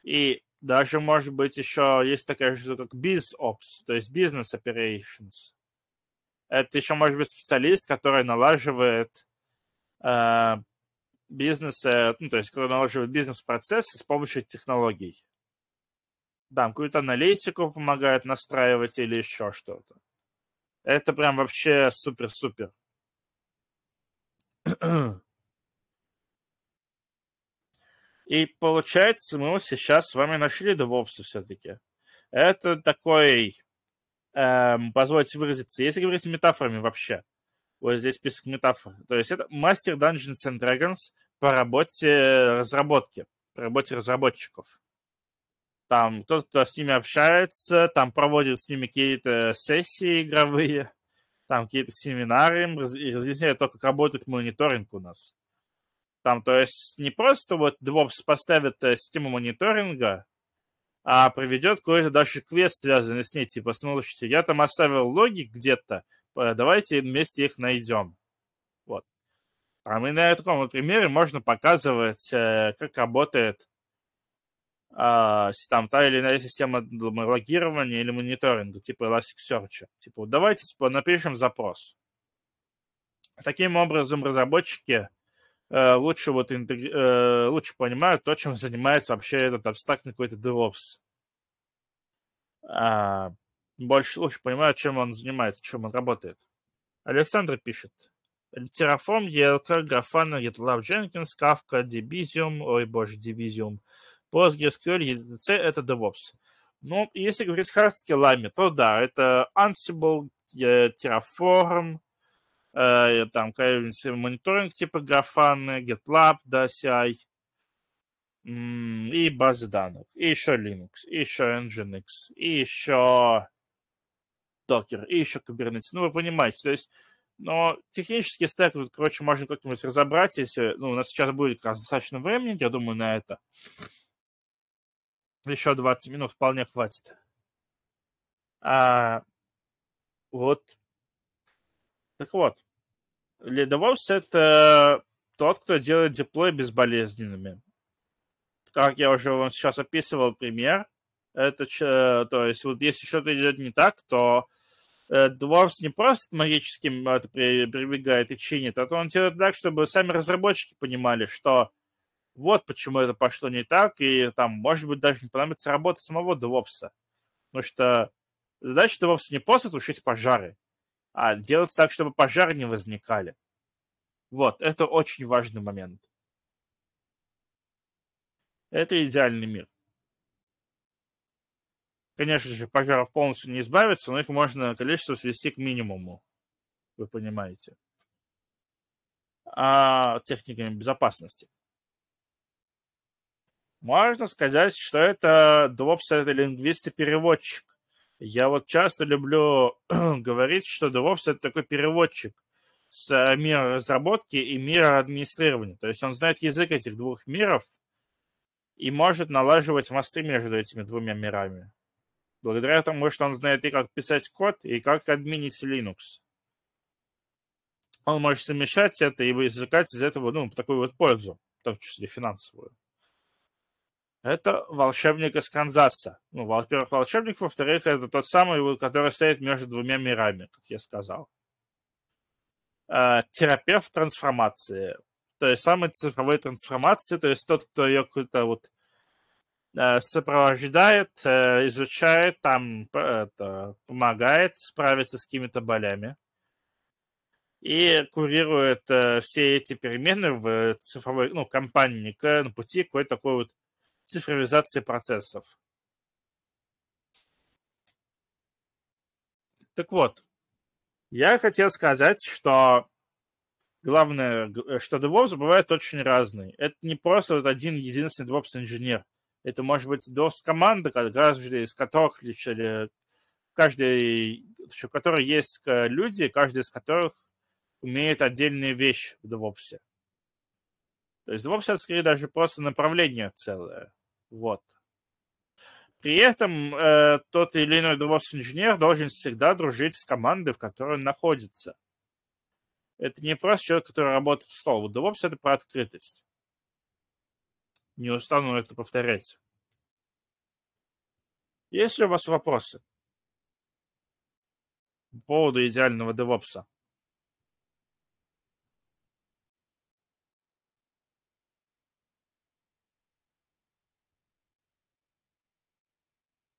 и даже, может быть, еще есть такая же, как BizOps, то есть Business Operations. Это еще может быть специалист, который налаживает э, бизнес, э, ну, то есть который налаживает бизнес-процессы с помощью технологий. Да, какую-то аналитику помогает настраивать или еще что-то. Это прям вообще супер-супер. И получается, мы сейчас с вами нашли DevOps все-таки. Это такой, эм, позвольте выразиться, если говорить метафорами вообще, вот здесь список метафор, то есть это мастер Dungeons and Dragons по работе э, разработки, по работе разработчиков. Там кто-то с ними общается, там проводит с ними какие-то сессии игровые – там какие-то семинары, им разъясняют то, как работает мониторинг у нас. Там, то есть, не просто вот DevOps поставит э, систему мониторинга, а проведет какой-то дальше квест, связанный с ней. Типа, смотрите, я там оставил логи где-то, э, давайте вместе их найдем. Вот. Там и на таком примере можно показывать, э, как работает а, там та или иная система логирования или мониторинга, типа Elasticsearch. Типа, давайте напишем запрос. Таким образом, разработчики э, лучше, вот, интегри... э, лучше понимают то, чем занимается вообще этот абстрактный какой-то DevOps. А, больше лучше понимают, чем он занимается, чем он работает. Александр пишет. Terraform, ELK, Grafana, GitLab, Jenkins, Kafka, Divizium, ой боже, Divizium, PostgreSQL, EDC — это DevOps. Ну, если говорить hard скиллами, то да, это Ansible, э, Terraform, э, там какой мониторинг типа Grafana, GitLab, да, CI, и базы данных, и еще Linux, и еще Nginx, и еще Docker, и еще Kubernetes. Ну, вы понимаете, то есть но технический стек, короче, можно как-нибудь разобрать, если ну, у нас сейчас будет как раз достаточно времени, я думаю, на это. Еще 20 минут вполне хватит. А, вот. Так вот. Ледовоз это тот, кто делает диплои безболезненными. Как я уже вам сейчас описывал пример, это, э, то есть, вот если что-то идет не так, то э, Дворс не просто магическим э, прибегает и чинит, а то он делает так, чтобы сами разработчики понимали, что вот почему это пошло не так, и там, может быть, даже не понадобится работа самого DevOps. Потому что задача DevOps не просто тушить пожары, а делать так, чтобы пожары не возникали. Вот, это очень важный момент. Это идеальный мир. Конечно же, пожаров полностью не избавиться, но их можно количество свести к минимуму. Вы понимаете. А техниками безопасности. Можно сказать, что это DevOps — это лингвист и переводчик. Я вот часто люблю говорить, что DevOps — это такой переводчик с э, мира разработки и мира администрирования. То есть он знает язык этих двух миров и может налаживать мосты между этими двумя мирами. Благодаря тому, что он знает и как писать код, и как админить Linux. Он может совмещать это и извлекать из этого ну, такую вот пользу, в том числе финансовую это волшебник из Канзаса. Ну, во-первых, волшебник, во-вторых, это тот самый, который стоит между двумя мирами, как я сказал. Э, терапевт трансформации. То есть самой цифровой трансформации, то есть тот, кто ее какой-то вот а, сопровождает, э, изучает, там это, помогает справиться с какими-то болями и курирует э, все эти перемены в цифровой ну, компании на пути какой-то такой вот цифровизации процессов. Так вот, я хотел сказать, что главное, э, что DevOps бывает очень разный. Это не просто вот один единственный DevOps-инженер. Это может быть DevOps-команда, каждый из которых или каждый, в которой есть э, люди, каждый из которых умеет отдельные вещи в DevOps. То есть DevOps скорее даже просто направление целое. Вот. При этом э, тот или иной DevOps инженер должен всегда дружить с командой, в которой он находится. Это не просто человек, который работает в стол. DevOps это про открытость. Не устану это повторять. Есть ли у вас вопросы по поводу идеального девопса?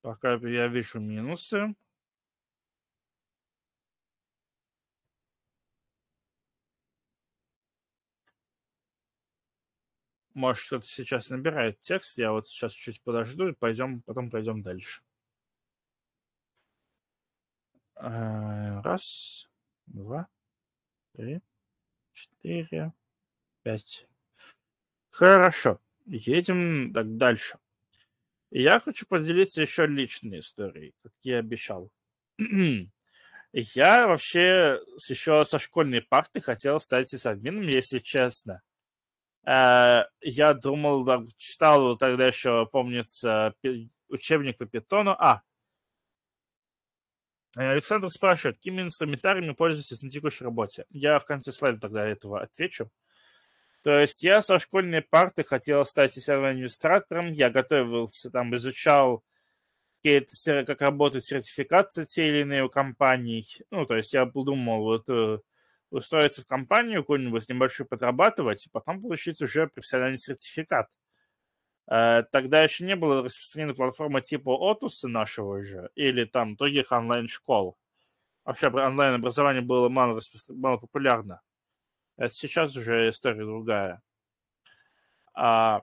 Пока я вижу минусы. Может, что-то сейчас набирает текст. Я вот сейчас чуть подожду и пойдем, потом пойдем дальше. Э, раз, два, три, четыре, пять. Хорошо. Едем так дальше я хочу поделиться еще личной историей, как я обещал. я вообще еще со школьной парты хотел стать сисадмином, если честно. Э, я думал, читал тогда еще, помнится, учебник по питону. А, э, Александр спрашивает, какими инструментариями пользуетесь на текущей работе? Я в конце слайда тогда этого отвечу. То есть я со школьной парты хотел стать администратором. я готовился, там, изучал, как работают сертификация, те или иные у компаний. Ну, то есть я думал, вот э, устроиться в компанию какую-нибудь небольшую подрабатывать, и потом получить уже профессиональный сертификат. Э, тогда еще не было распространена платформа типа Отуса нашего же или там других онлайн-школ. Вообще онлайн-образование было мало, мало популярно. Это сейчас уже история другая. А,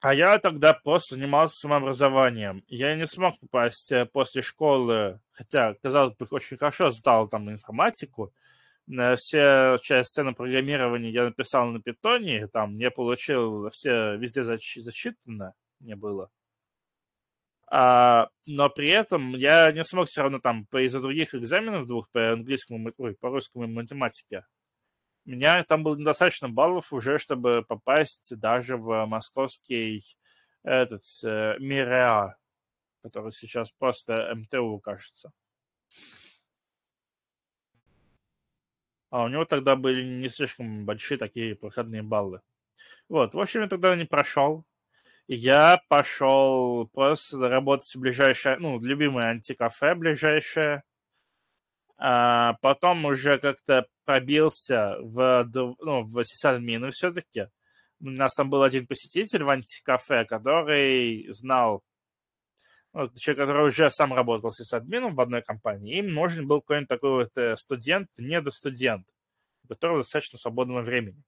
а я тогда просто занимался самообразованием. Я не смог попасть э, после школы, хотя, казалось бы, очень хорошо сдал там информатику. Э, все части на программирования я написал на питоне, там не получил все везде зач, зачитано не было. А, но при этом я не смог все равно там из-за других экзаменов двух по английскому, ой, по русскому и математике у меня там было недостаточно баллов уже, чтобы попасть даже в московский этот э, Миреа, который сейчас просто МТУ, кажется. А у него тогда были не слишком большие такие проходные баллы. Вот, в общем, я тогда не прошел. Я пошел просто работать в ближайшее, ну, любимое антикафе ближайшее. А, потом уже как-то пробился в, ну, в сисадмины все-таки. У нас там был один посетитель в антикафе, который знал, ну, человек, который уже сам работал с админом в одной компании, им нужен был какой-нибудь такой вот э, студент, недостудент, у которого достаточно свободного времени.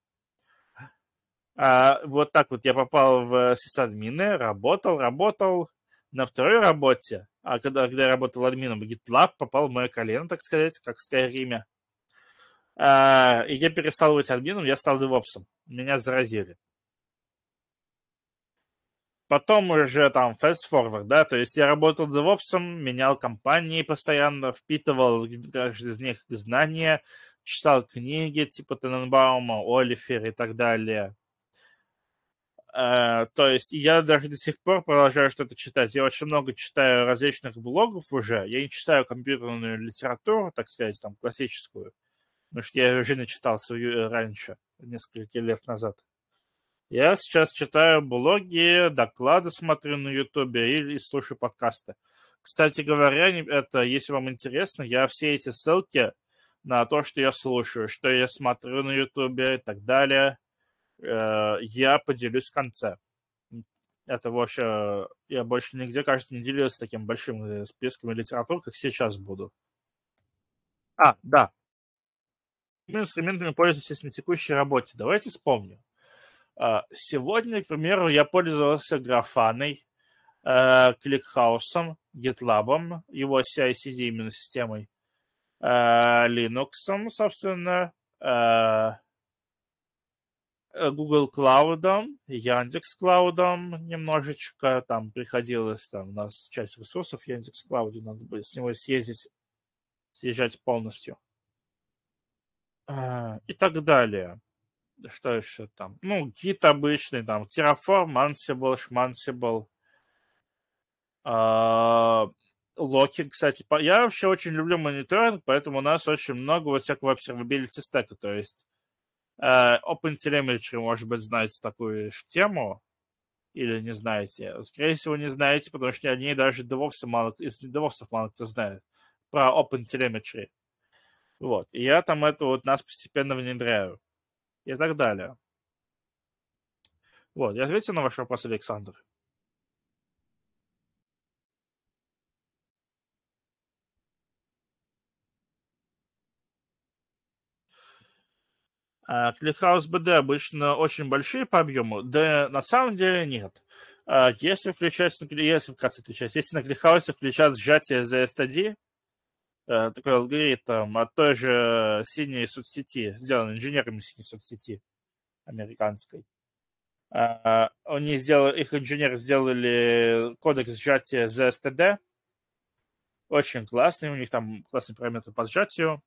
А, вот так вот я попал в сисадмины, работал, работал. На второй работе а когда, когда я работал админом GitLab, попал в мое колено, так сказать, как в Skyrim. А, и я перестал быть админом, я стал девопсом. Меня заразили. Потом уже там fast forward, да, то есть я работал девопсом, менял компании постоянно, впитывал каждый из них знания, читал книги типа Тененбаума, Олифер и так далее. Э, то есть я даже до сих пор продолжаю что-то читать. Я очень много читаю различных блогов уже. Я не читаю компьютерную литературу, так сказать, там классическую. Потому что я уже начитал свою э, раньше, несколько лет назад. Я сейчас читаю блоги, доклады смотрю на Ютубе и, слушаю подкасты. Кстати говоря, это, если вам интересно, я все эти ссылки на то, что я слушаю, что я смотрю на Ютубе и так далее, Э, я поделюсь в конце. Это вообще... Я больше нигде кажется, не с таким большим э, списком литературы, как сейчас буду. А, да. Какими инструментами пользуюсь на текущей работе? Давайте вспомню. А, сегодня, к примеру, я пользовался графаной, э, кликхаусом, GitLab, его CI-CD именно системой, Linux, собственно, Э, Google Cloud, Яндекс Cloud немножечко, там приходилось, там у нас часть ресурсов Яндекс Cloud, надо было с него съездить, съезжать полностью. А, и так далее. Что еще там? Ну, гид обычный, там, Terraform, Ansible, Schmansible. Локи, а, кстати, я вообще очень люблю мониторинг, поэтому у нас очень много вот всякого обсервабилити стека, то есть OpenTelemetry, э, может быть, знаете такую тему, или не знаете. Скорее всего, не знаете, потому что они даже DevOps мало, из DevOps мало кто знает про OpenTelemetry. Вот. И я там это вот нас постепенно внедряю. И так далее. Вот. Я ответил на ваш вопрос, Александр? Клихаус а, БД обычно очень большие по объему, да на самом деле нет. А, если включать, если, включать, если на Клихаусе включать сжатие за ZSTD, э, такой алгоритм от той же синей соцсети, сделанной инженерами синей соцсети американской. А, они сделали, их инженеры сделали кодекс сжатия за ZSTD, очень классный, у них там классные параметры по сжатию,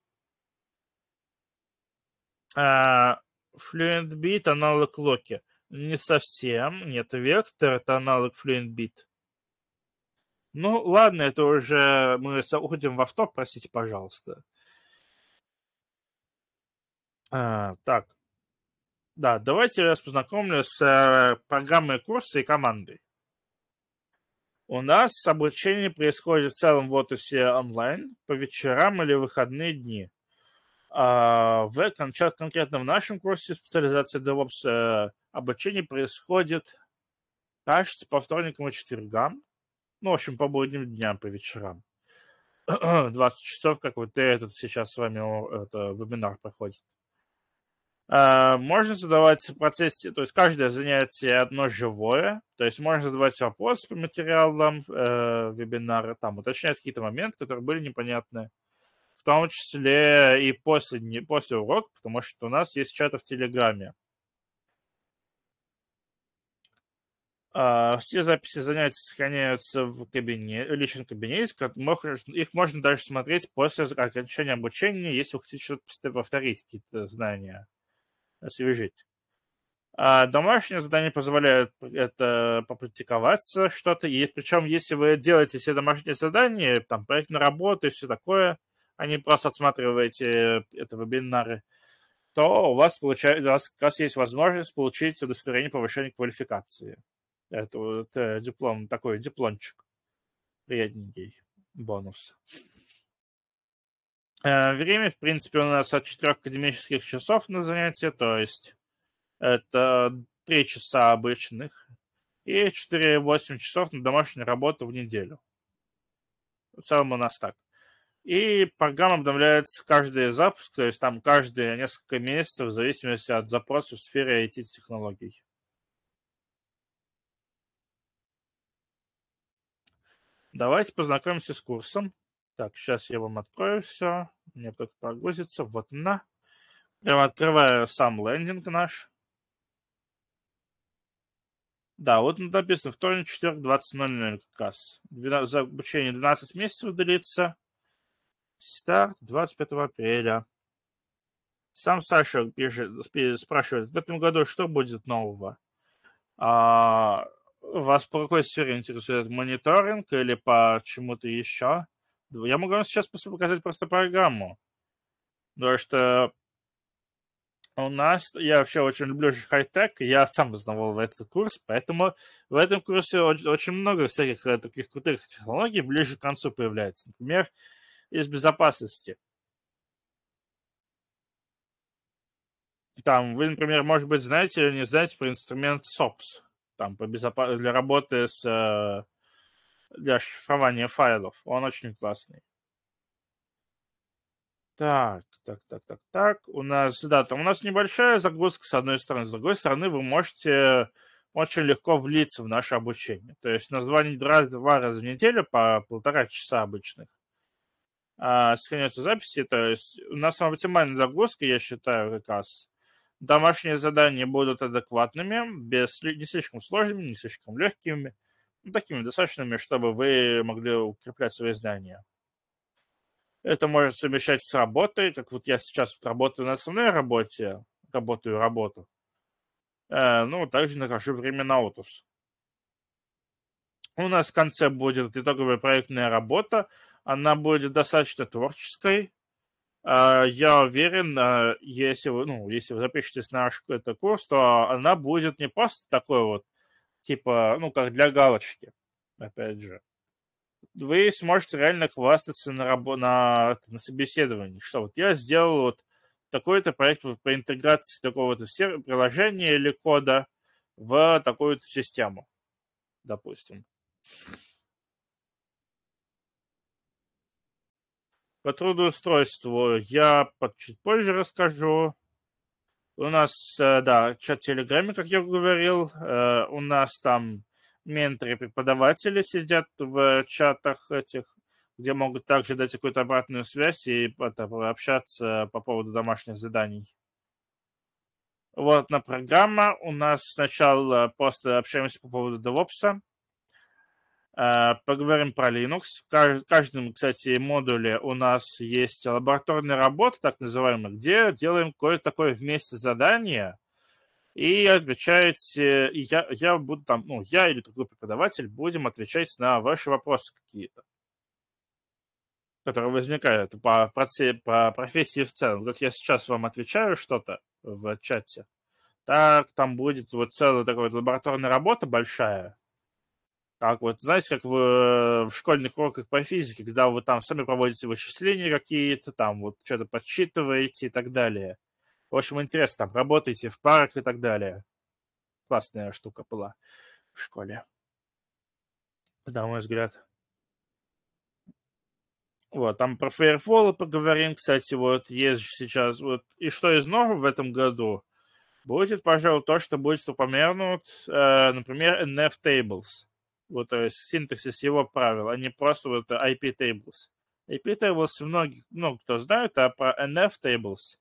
а, FluentBit аналог Локи. Не совсем. Нет, вектор это аналог FluentBit. Ну, ладно, это уже мы уходим в автоп, простите, пожалуйста. А, так. Да, давайте я познакомлю с э, программой курса и командой. У нас обучение происходит в целом в отусе онлайн по вечерам или выходные дни. А в конкретно в нашем курсе специализации DevOps э, обучение происходит, кажется, по вторникам и четвергам. Ну, в общем, по будним дням, по вечерам. 20 часов, как вот этот сейчас с вами это, вебинар проходит. А, можно задавать в процессе, то есть каждое занятие одно живое, то есть можно задавать вопросы по материалам э, вебинара, там уточнять какие-то моменты, которые были непонятны. Э, в том числе и после, не, после урока, потому что у нас есть чаты в Телеграме. Uh, все записи занятий сохраняются в кабине, личном кабинете, их можно даже смотреть после окончания обучения, если вы хотите что-то повторить, какие-то знания, освежить. А домашние задания позволяют это попрактиковаться что-то, и причем если вы делаете все домашние задания, там проект на работу и все такое – а не просто отсматриваете это вебинары, то у вас, получает, у вас как раз есть возможность получить удостоверение повышения квалификации. Это вот это диплом, такой дипломчик. Приятненький бонус. Э, время, в принципе, у нас от 4 академических часов на занятие, то есть это 3 часа обычных и 4-8 часов на домашнюю работу в неделю. В целом у нас так. И программа обновляется каждый запуск, то есть там каждые несколько месяцев, в зависимости от запросов в сфере IT-технологий. Давайте познакомимся с курсом. Так, сейчас я вам открою все. Мне только прогрузится. Вот на. Прямо открываю сам лендинг наш. Да, вот написано вторник, четверг, 20.00 как раз. 12, за обучение 12 месяцев длится. Старт 25 апреля. Сам Саша пишет, спрашивает, в этом году что будет нового? А, вас по какой сфере интересует мониторинг или по чему-то еще? Я могу вам сейчас показать просто программу. Потому что у нас, я вообще очень люблю хай-тек, я сам узнавал в этот курс, поэтому в этом курсе очень много всяких э, таких крутых технологий ближе к концу появляется. Например, из безопасности. Там, вы, например, может быть, знаете или не знаете про инструмент SOPS, там, по безопас... для работы с... Э, для шифрования файлов. Он очень классный. Так, так, так, так, так. У нас, да, там у нас небольшая загрузка с одной стороны. С другой стороны, вы можете очень легко влиться в наше обучение. То есть у нас два, два раза в неделю по полтора часа обычных. А, сохраняются записи. То есть у нас оптимальная загрузка, я считаю, как раз. Домашние задания будут адекватными, без, не слишком сложными, не слишком легкими, ну, такими достаточными, чтобы вы могли укреплять свои знания. Это можно совмещать с работой, как вот я сейчас работаю на основной работе, работаю работу. Э, ну, также нахожу время на отпуск. У нас в конце будет итоговая проектная работа, она будет достаточно творческой. А, я уверен, а, если вы, ну, если вы запишетесь на наш какой-то курс, то она будет не просто такой вот, типа, ну, как для галочки, опять же. Вы сможете реально хвастаться на, рабо- на, на собеседовании, что вот я сделал вот такой-то проект по интеграции такого-то приложения или кода в такую-то систему, допустим. По трудоустройству я чуть позже расскажу. У нас, э, да, чат в Телеграме, как я говорил, э, у нас там менторы, преподаватели сидят в чатах этих, где могут также дать какую-то обратную связь и общаться по поводу домашних заданий. Вот на программа у нас сначала просто общаемся по поводу DevOps, а, поговорим про Linux. В каждом, кстати, модуле у нас есть лабораторная работа, так называемая, где делаем кое-то такое вместе задание. И отвечаете, я, я буду там, ну, я или другой преподаватель будем отвечать на ваши вопросы какие-то, которые возникают по, по профессии в целом. Как я сейчас вам отвечаю что-то в чате, так там будет вот целая такая вот лабораторная работа большая, так вот, знаете, как в, э, в школьных уроках по физике, когда вы там сами проводите вычисления какие-то, там вот что-то подсчитываете и так далее. В общем, интересно, там работаете в парах и так далее. Классная штука была в школе. На мой взгляд. Вот, там про Firefall поговорим, кстати, вот есть сейчас, вот, и что из нового в этом году будет, пожалуй, то, что будет упомянут, э, например, NF Tables вот, то э, есть синтаксис его правил, а не просто вот IP tables. IP tables многих, ну, кто знает, а про NF tables.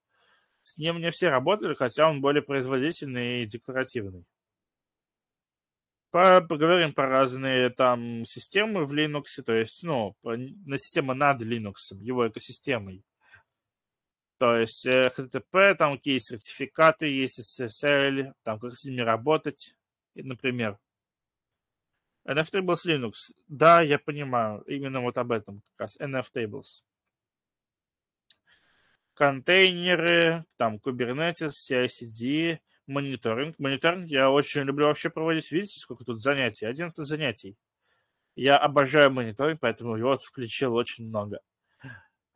С ним не все работали, хотя он более производительный и декларативный. По, поговорим про разные там системы в Linux, то есть, ну, на система над Linux, его экосистемой. То есть э, HTTP, там какие сертификаты есть, SSL, там как с ними работать, например. NFTables э, Linux. Да, я понимаю. Именно вот об этом как раз. NFTables. Контейнеры, там, Kubernetes, CICD, мониторинг. Мониторинг я очень люблю вообще проводить. Видите, сколько тут занятий? 11 занятий. Я обожаю мониторинг, поэтому его включил очень много.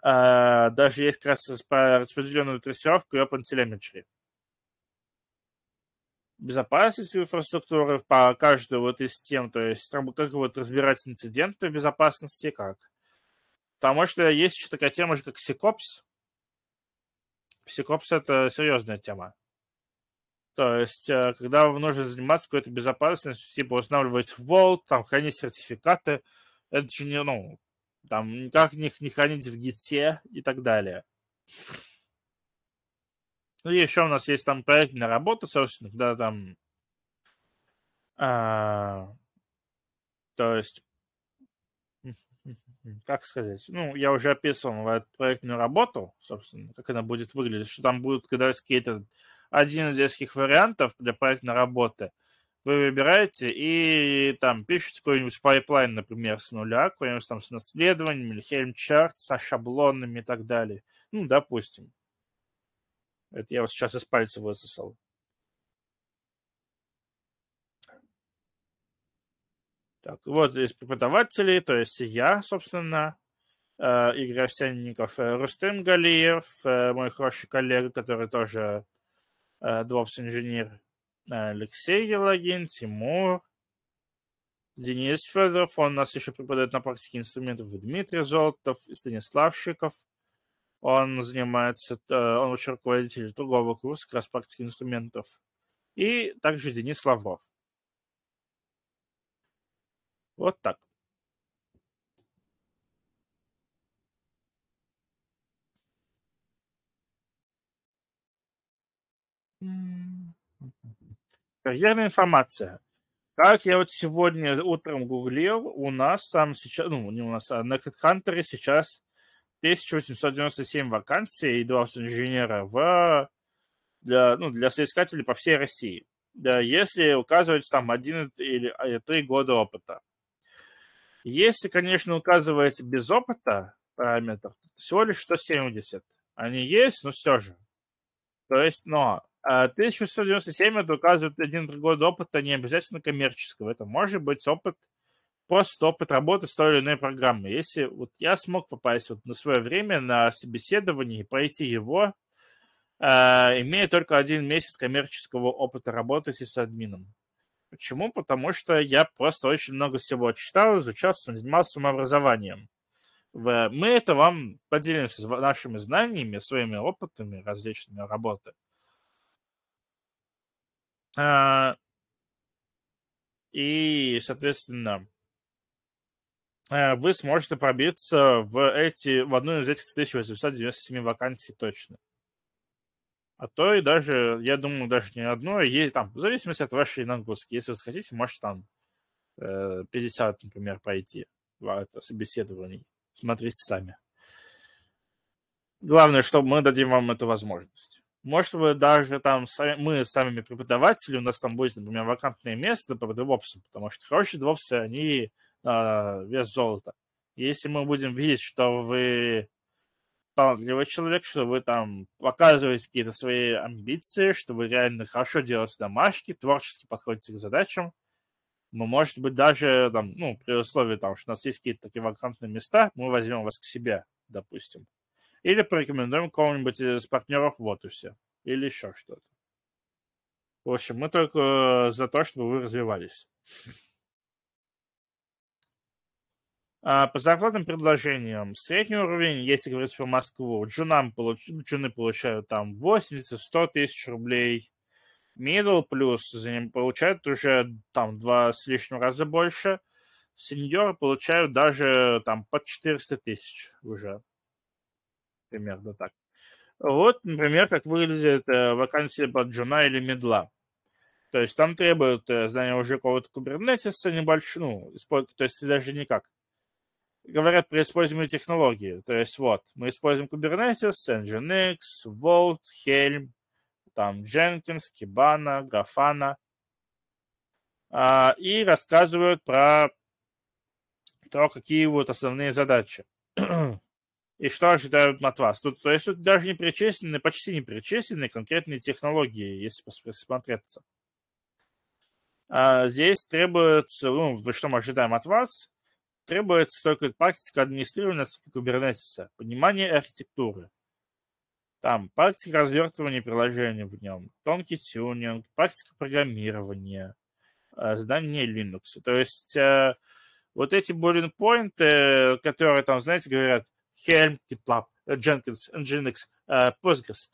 А, даже есть как раз распределенную трассировку и OpenTelemetry безопасности инфраструктуры по каждой вот из тем, то есть там как вот разбирать инциденты безопасности, как. Потому что есть еще такая тема же, как Секопс. Секопс – это серьезная тема. То есть, э, когда вам нужно заниматься какой-то безопасностью, типа устанавливать в болт, там, хранить сертификаты, это же не, ну, там, никак их не хранить в гите и так далее. Ну, и еще у нас есть там проектная работа, собственно, когда там... А, то есть... Как сказать? Ну, я уже описывал эту проектную работу, собственно, как она будет выглядеть, что там будут, когда есть какие-то... Один из детских вариантов для проектной работы вы выбираете и там пишете какой-нибудь пайплайн, например, с нуля, какой-нибудь там с наследованием, или хельм со шаблонами и так далее. Ну, допустим. Это я вас сейчас из пальца высосал. Так, вот здесь преподаватели, то есть я, собственно, э, Игорь Овсянников, э, Рустем Галиев, э, мой хороший коллега, который тоже DevOps-инженер, Алексей Елагин, Тимур, Денис Федоров, он нас еще преподает на практике инструментов, Дмитрий Золотов, Станислав Шиков – он занимается, э, он очень руководитель другого курса как раз практики инструментов. И также Денис Лавров. Вот так. Карьерная информация. Как я вот сегодня утром гуглил, у нас там сейчас, ну, не у нас, а на HeadHunter сейчас 1897 вакансий и инженера в, для, ну, для соискателей по всей России. Да, если указывается там один или а, три года опыта. Если, конечно, указывается без опыта параметр, всего лишь 170. Они есть, но все же. То есть, но 1897 а, это указывает один года опыта, не обязательно коммерческого. Это может быть опыт просто опыт работы с той или иной программой. Если вот я смог попасть вот на свое время на собеседование и пройти его, э, имея только один месяц коммерческого опыта работы с админом. Почему? Потому что я просто очень много всего читал, изучал, занимался самообразованием. Мы это вам поделимся нашими знаниями, своими опытами различными работы. Э, и, соответственно, Э, вы сможете пробиться в, эти, в одну из этих 1897 вакансий точно. А то и даже, я думаю, даже не одно, есть там, в зависимости от вашей нагрузки. Если вы захотите, можете там 50, э, например, пойти, пройти это, собеседований. Смотрите сами. Главное, что мы дадим вам эту возможность. Может, вы даже там сами, мы с самими преподавателями, у нас там будет, например, вакантное место по DevOps, потому что хорошие DevOps, они а, вес золота. Если мы будем видеть, что вы талантливый человек, что вы там показываете какие-то свои амбиции, что вы реально хорошо делаете домашки, творчески подходите к задачам. Мы, ну, может быть, даже там, ну, при условии, там, что у нас есть какие-то такие вакантные места, мы возьмем вас к себе, допустим. Или порекомендуем кого-нибудь из партнеров в отусе. Или еще что-то. В общем, мы только э, за то, чтобы вы развивались. А, по зарплатным предложениям средний уровень, если говорить про Москву, джунам получ... джуны получают там 80-100 тысяч рублей. Middle плюс за ним получают уже там два с лишним раза больше. Сеньоры получают даже там под 400 тысяч уже. Примерно так. Вот, например, как выглядит э, вакансия под джуна или медла. То есть там требуют э, знания уже какого-то кубернетиса небольшого, ну, использ... то есть даже никак говорят про используемые технологии. То есть вот, мы используем Kubernetes, Nginx, Vault, Helm, там Jenkins, Kibana, Grafana. А, и рассказывают про то, какие вот основные задачи. и что ожидают от вас. Тут, то есть тут даже не перечислены, почти не перечислены конкретные технологии, если посмотреться. А здесь требуется, ну, что мы ожидаем от вас, Требуется только практика администрирования кубернетиса, понимание архитектуры. Там практика развертывания приложений в нем, тонкий тюнинг, практика программирования, э, знание Linux. То есть э, вот эти буллинг-поинты, э, которые там, знаете, говорят Helm, GitLab, Jenkins, Nginx, Postgres,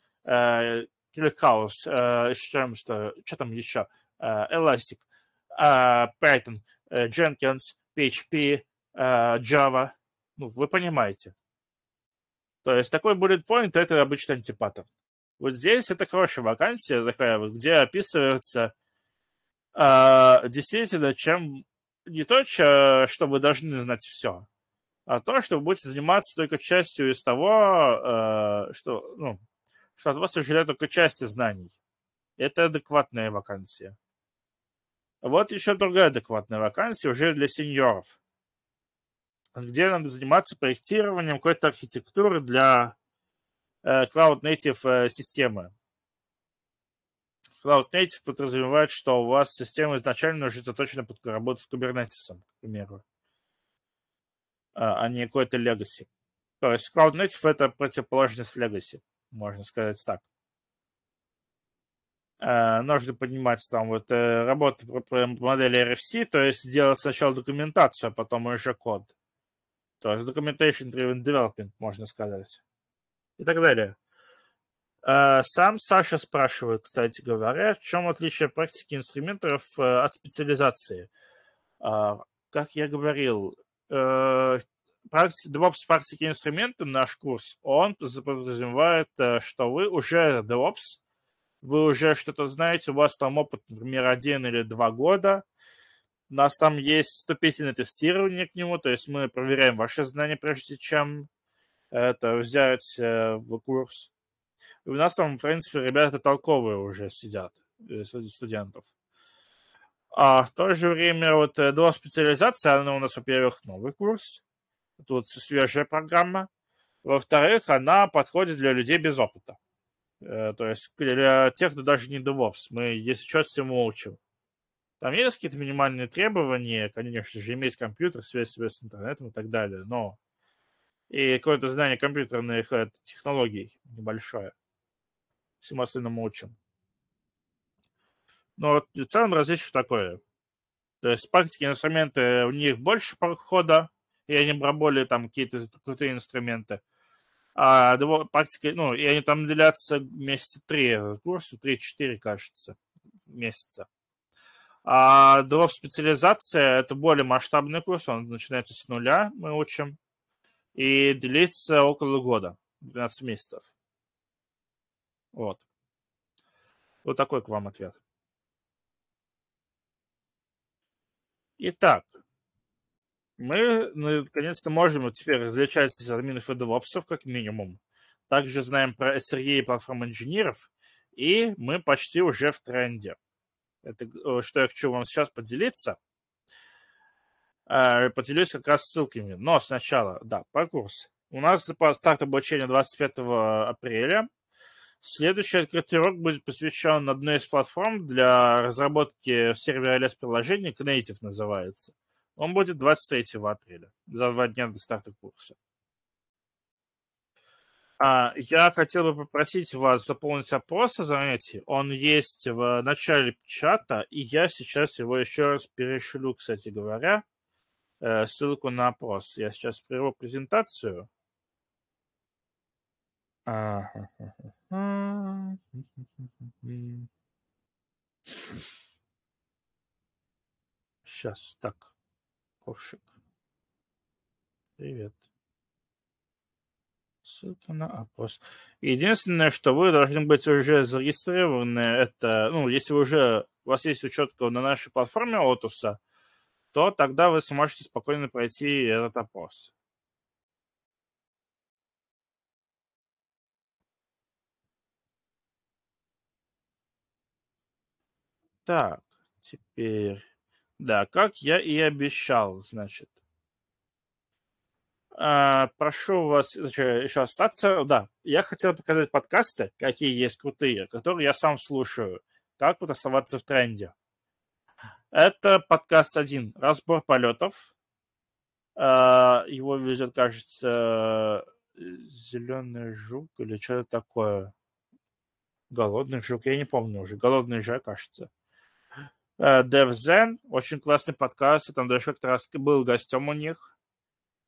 Clickhouse, еще что, что там еще, Elastic, Python, Jenkins, PHP, Э, Java. Ну, вы понимаете. То есть такой bullet point – это обычный антипаттер. Вот здесь это хорошая вакансия такая, вот, где описывается э, действительно, чем не то, что вы должны знать все, а то, что вы будете заниматься только частью из того, э, что, ну, что от вас ожидают только части знаний. Это адекватная вакансия. Вот еще другая адекватная вакансия уже для сеньоров – где надо заниматься проектированием какой-то архитектуры для э, Cloud Native э, системы. Cloud Native подразумевает, что у вас система изначально уже заточена под работу с Kubernetes, к примеру, а, а не какой-то legacy. То есть Cloud Native это противоположность legacy, можно сказать так. Э, нужно понимать там вот работы по модели RFC, то есть делать сначала документацию, а потом уже код то есть documentation-driven development, можно сказать, и так далее. Э, сам Саша спрашивает, кстати говоря, в чем отличие практики инструментов э, от специализации. Э, как я говорил, DevOps практики инструмента, наш курс, он подразумевает, что вы уже DevOps, вы уже что-то знаете, у вас там опыт, например, один или два года – у нас там есть ступенчатое тестирование к нему, то есть мы проверяем ваши знания, прежде чем э, это взять э, в курс. И у нас там, в принципе, ребята толковые уже сидят, э, среди студентов. А в то же время вот до специализации, она у нас, во-первых, новый курс, тут свежая программа. Во-вторых, она подходит для людей без опыта. То есть для тех, кто даже не DevOps. Мы, если что, всему учим. Там есть какие-то минимальные требования, конечно же, иметь компьютер, связь себя с интернетом и так далее, но и какое-то знание компьютерных э, технологий небольшое. Всему остальному учим. Но вот в целом различие такое. То есть практики инструменты, у них больше прохода, и они пробовали там какие-то крутые инструменты. А практика, ну, и они там делятся месяца три, курсу 3-4, кажется, месяца. А дроп-специализация – это более масштабный курс, он начинается с нуля, мы учим, и длится около года, 12 месяцев. Вот. Вот такой к вам ответ. Итак, мы наконец-то можем теперь различать админов и девопсов как минимум. Также знаем про SRE и платформ инженеров, и мы почти уже в тренде это, э, что я хочу вам сейчас поделиться. А, поделюсь как раз ссылками. Но сначала, да, про курс. У нас старт обучения 25 апреля. Следующий открытый урок будет посвящен одной из платформ для разработки сервера LS-приложений, Knative называется. Он будет 23 апреля, за два дня до старта курса. А, я хотел бы попросить вас заполнить опрос о занятии. Он есть в э, начале чата, и я сейчас его еще раз перешлю, кстати говоря, э, ссылку на опрос. Я сейчас прерву презентацию. Сейчас, так, ковшик. Привет. Ссылка на опрос. Единственное, что вы должны быть уже зарегистрированы, это, ну, если уже у вас есть учетка на нашей платформе Отуса, то тогда вы сможете спокойно пройти этот опрос. Так, теперь... Да, как я и обещал, значит. А, прошу вас э, еще остаться. Да, я хотел показать подкасты, какие есть крутые, которые я сам слушаю. Как вот оставаться в тренде. Это подкаст один. Разбор полетов. А, его везет, кажется, зеленый жук или что-то такое. Голодный жук, я не помню уже. Голодный жук, кажется. Девзен, а, очень классный подкаст. Я там даже как-то раз был гостем у них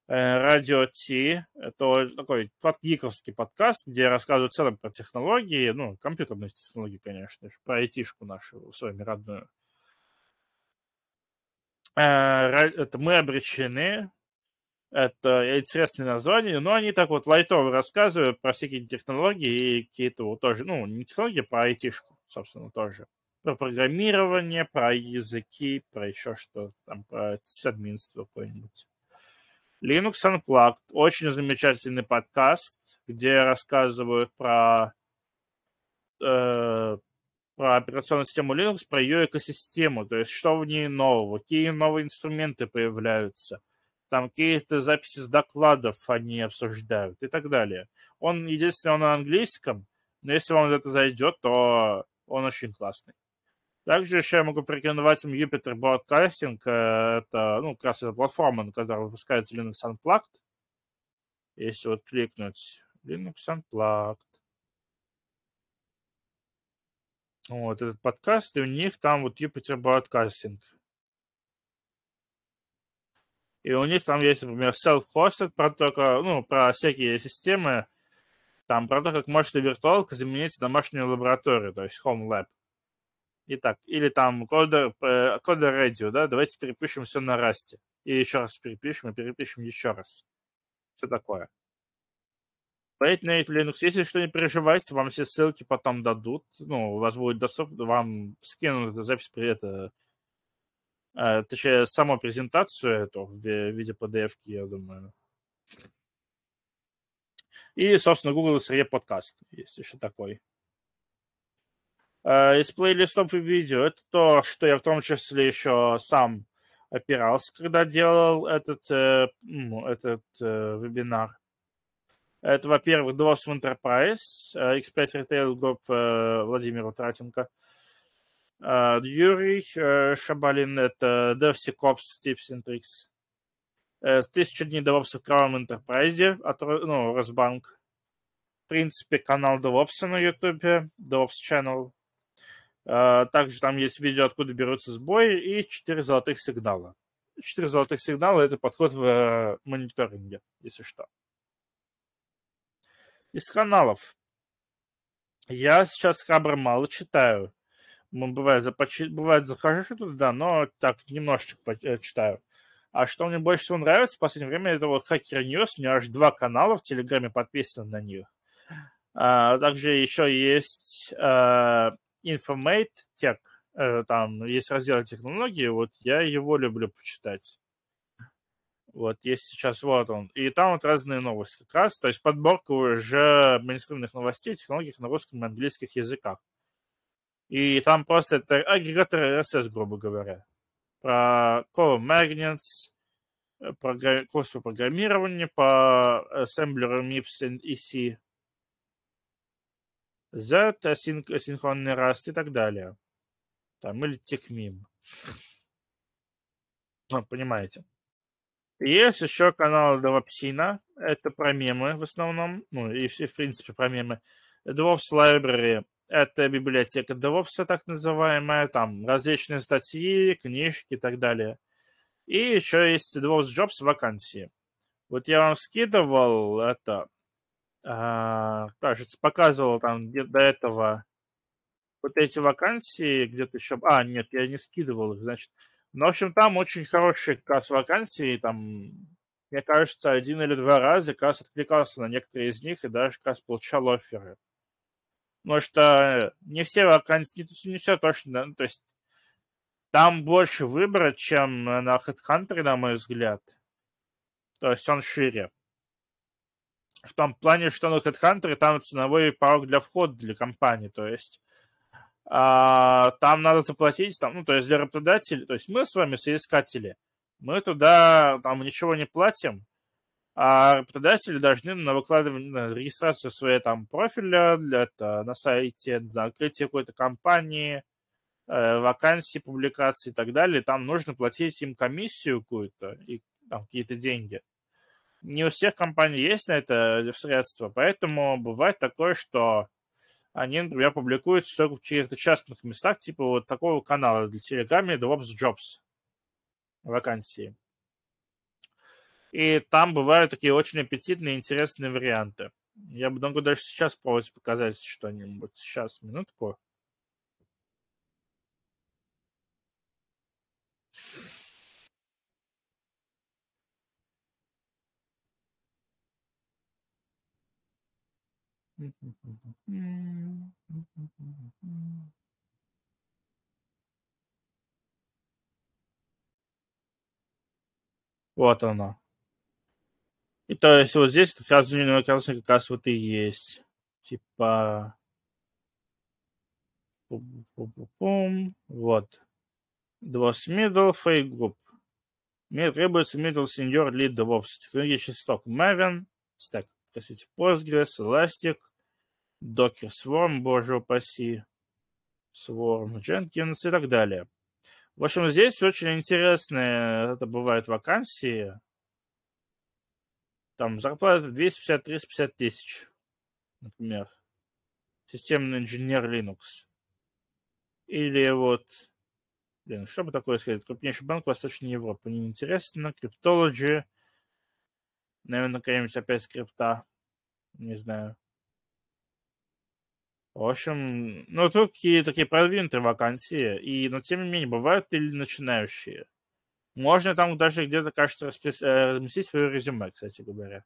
Э, Радио Ти. Это такой гиковский подкаст, где рассказывают в целом про технологии, ну, компьютерные технологии, конечно же, про айтишку нашу, свою родную. Э, это «Мы обречены», это интересные названия, но они так вот лайтово рассказывают про всякие технологии и какие-то вот тоже, ну, не технологии, а про айтишку, собственно, тоже. Про программирование, про языки, про еще что-то там, про админство какое-нибудь. Linux Unplugged. Очень замечательный подкаст, где рассказывают про, э, про операционную систему Linux, про ее экосистему, то есть что в ней нового, какие новые инструменты появляются, там какие-то записи с докладов они обсуждают и так далее. Он, единственное, он на английском, но если вам это зайдет, то он очень классный. Также еще я могу порекомендовать им Jupyter Broadcasting. Э, это, ну, как раз это платформа, на которой выпускается Linux Unplugged. Если вот кликнуть Linux Unplugged. Вот этот подкаст, и у них там вот Jupyter Broadcasting. И у них там есть, например, self-hosted, про, то, как ну, про всякие системы, там про то, как можно виртуалка заменить домашнюю лабораторию, то есть home lab. Итак, или там кодер, э, кодер radio, да, давайте перепишем все на расте. И еще раз перепишем, и перепишем еще раз. Все такое. Поэтому, на Linux. Если что, не переживайте, вам все ссылки потом дадут. Ну, у вас будет доступ, вам скинут запись при это, э, точнее, саму презентацию эту в э, виде PDF, я думаю. И, собственно, Google среди подкаст, есть еще такой. Э, из плейлистов и видео. Это то, что я в том числе еще сам опирался, когда делал этот, ну, этот э, вебинар. Это, во-первых, DOS в Enterprise, э, X5 Retail Group э, Владимира Утратенко. Э, Юрий э, Шабалин, это DevSecOps, Tips and Tricks. Э, 1000 дней DevOps в Кровом Enterprise, от, ну, Росбанк. В принципе, канал DevOps на YouTube, DevOps Channel – Э, также там есть видео, откуда берутся сбои, и 4 золотых сигнала. 4 золотых сигнала – это подход в э, мониторинге, если что. Из каналов. Я сейчас хабр мало читаю. Бывает, започи... Бывает захожу туда, но так, немножечко э, читаю. А что мне больше всего нравится в последнее время, это вот Hacker News. У меня аж два канала в Телеграме подписаны на них. А, также еще есть Infomate Tech, э, там есть раздел технологии, вот я его люблю почитать. Вот есть сейчас вот он. И там вот разные новости как раз, то есть подборка уже мейнстримных новостей, технологий на русском и английских языках. И там просто это агрегатор, RSS, грубо говоря. Про Core Magnets, э, програ... курсы программирования по Assembler, MIPS и C, Z, асин, асинхронный раст и так далее. Там, или техмим. Ну, понимаете. Есть еще канал Довопсина. Это про мемы в основном. Ну, и все, в принципе, про мемы. DevOps Library – это библиотека DevOps, так называемая. Там различные статьи, книжки и так далее. И еще есть DevOps Джобс вакансии. Вот я вам скидывал это а, кажется, показывал там до этого вот эти вакансии где-то еще... А, нет, я не скидывал их, значит. Но, ну, в общем, там очень хорошие как раз вакансии, там, мне кажется, один или два раза касс откликался на некоторые из них и даже касс раз получал оферы. Потому что не все вакансии, не, не все точно, ну, то есть там больше выбора, чем на HeadHunter, на мой взгляд. То есть он шире в том плане, что на HeadHunter там ценовой порог для входа для компании, то есть а, там надо заплатить, там, ну, то есть для работодателя, то есть мы с вами соискатели, мы туда там ничего не платим, а работодатели должны на выкладывание, на регистрацию своего там профиля для, это, на сайте, на закрытие какой-то компании, э, вакансии, публикации и так далее, там нужно платить им комиссию какую-то и там какие-то деньги – не у всех компаний есть на это средства, поэтому бывает такое, что они, например, публикуются только в каких-то частных местах, типа вот такого канала для Telegram, DevOps Jobs, вакансии. И там бывают такие очень аппетитные, интересные варианты. Я бы могу даже сейчас попробовать показать что-нибудь. Сейчас, минутку. Вот оно. И то есть вот здесь как раз дневной красный как раз вот и есть. Типа... Вот. DevOps Middle Fake Group. Мне требуется Middle Senior Lead DevOps. Технологический сток Maven, Stack, простите, Postgres, Elastic, Docker Swarm, боже упаси, Swarm, Jenkins и так далее. В общем, здесь очень интересные, это бывают вакансии. Там зарплата 250-350 тысяч, например. Системный инженер Linux. Или вот, блин, что бы такое сказать, крупнейший банк Восточной Европы. Неинтересно, Cryptology, наверное, какая-нибудь опять скрипта, не знаю. В общем, ну, тут такие такие продвинутые вакансии, и, но тем не менее, бывают и начинающие. Можно там даже где-то, кажется, распис... Э, разместить свое резюме, кстати говоря.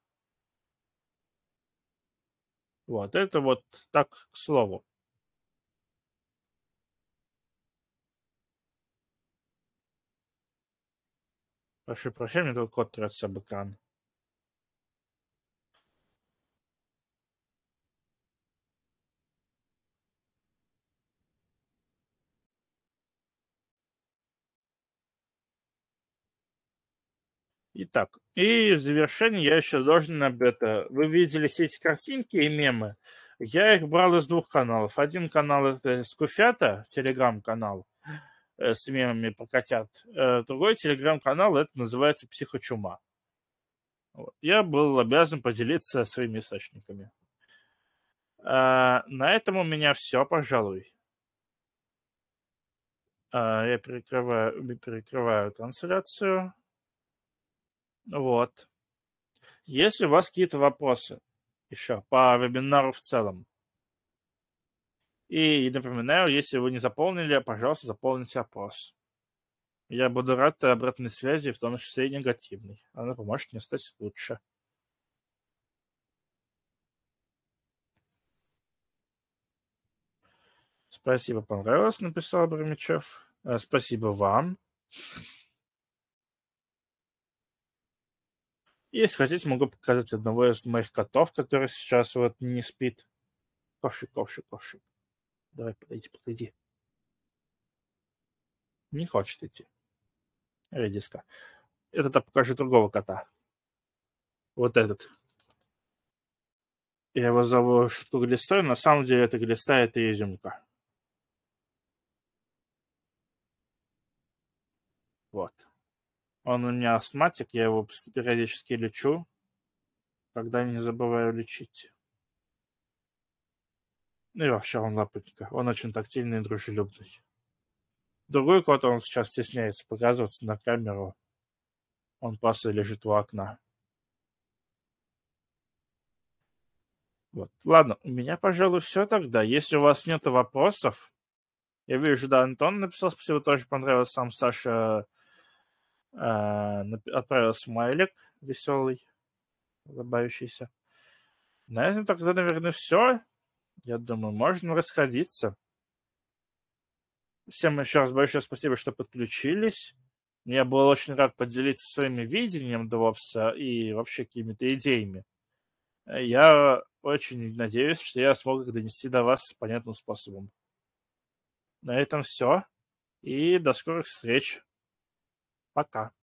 Вот, это вот так, к слову. Прошу прощения, мне тут код трется об экран. Итак, и в завершение я еще должен об этом. Вы видели все эти картинки и мемы. Я их брал из двух каналов. Один канал это Скуфята, телеграм-канал э, с мемами про котят. Э, другой телеграм-канал, это называется «Психочума». Вот. Я был обязан поделиться своими источниками. А, на этом у меня все, пожалуй. А, я перекрываю, перекрываю трансляцию. Вот. Если у вас какие-то вопросы еще по вебинару в целом. И, напоминаю, если вы не заполнили, пожалуйста, заполните опрос. Я буду рад обратной связи, в том числе и негативной. Она поможет мне стать лучше. Спасибо, понравилось, написал Бромичев. Э, спасибо вам. Если хотите, могу показать одного из моих котов, который сейчас вот не спит. Ковшик, ковшик, ковшик. Давай, подойди, подойди. Не хочет идти. Редиска. Это-то покажу другого кота. Вот этот. Я его зову шутку глистой, на самом деле это глиста, это изюмка. Вот. Он у меня астматик, я его периодически лечу, когда не забываю лечить. Ну и вообще он лапотника. Он очень тактильный и дружелюбный. Другой кот, он сейчас стесняется показываться на камеру. Он просто лежит у окна. Вот. Ладно, у меня, пожалуй, все тогда. Если у вас нет вопросов, я вижу, да, Антон написал, спасибо, тоже понравилось сам Саша а, отправил смайлик веселый, улыбающийся. На этом тогда, наверное, все. Я думаю, можно расходиться. Всем еще раз большое спасибо, что подключились. Я был очень рад поделиться своими видением Двопса и вообще какими-то идеями. Я очень надеюсь, что я смог их донести до вас понятным способом. На этом все. И до скорых встреч. Пока.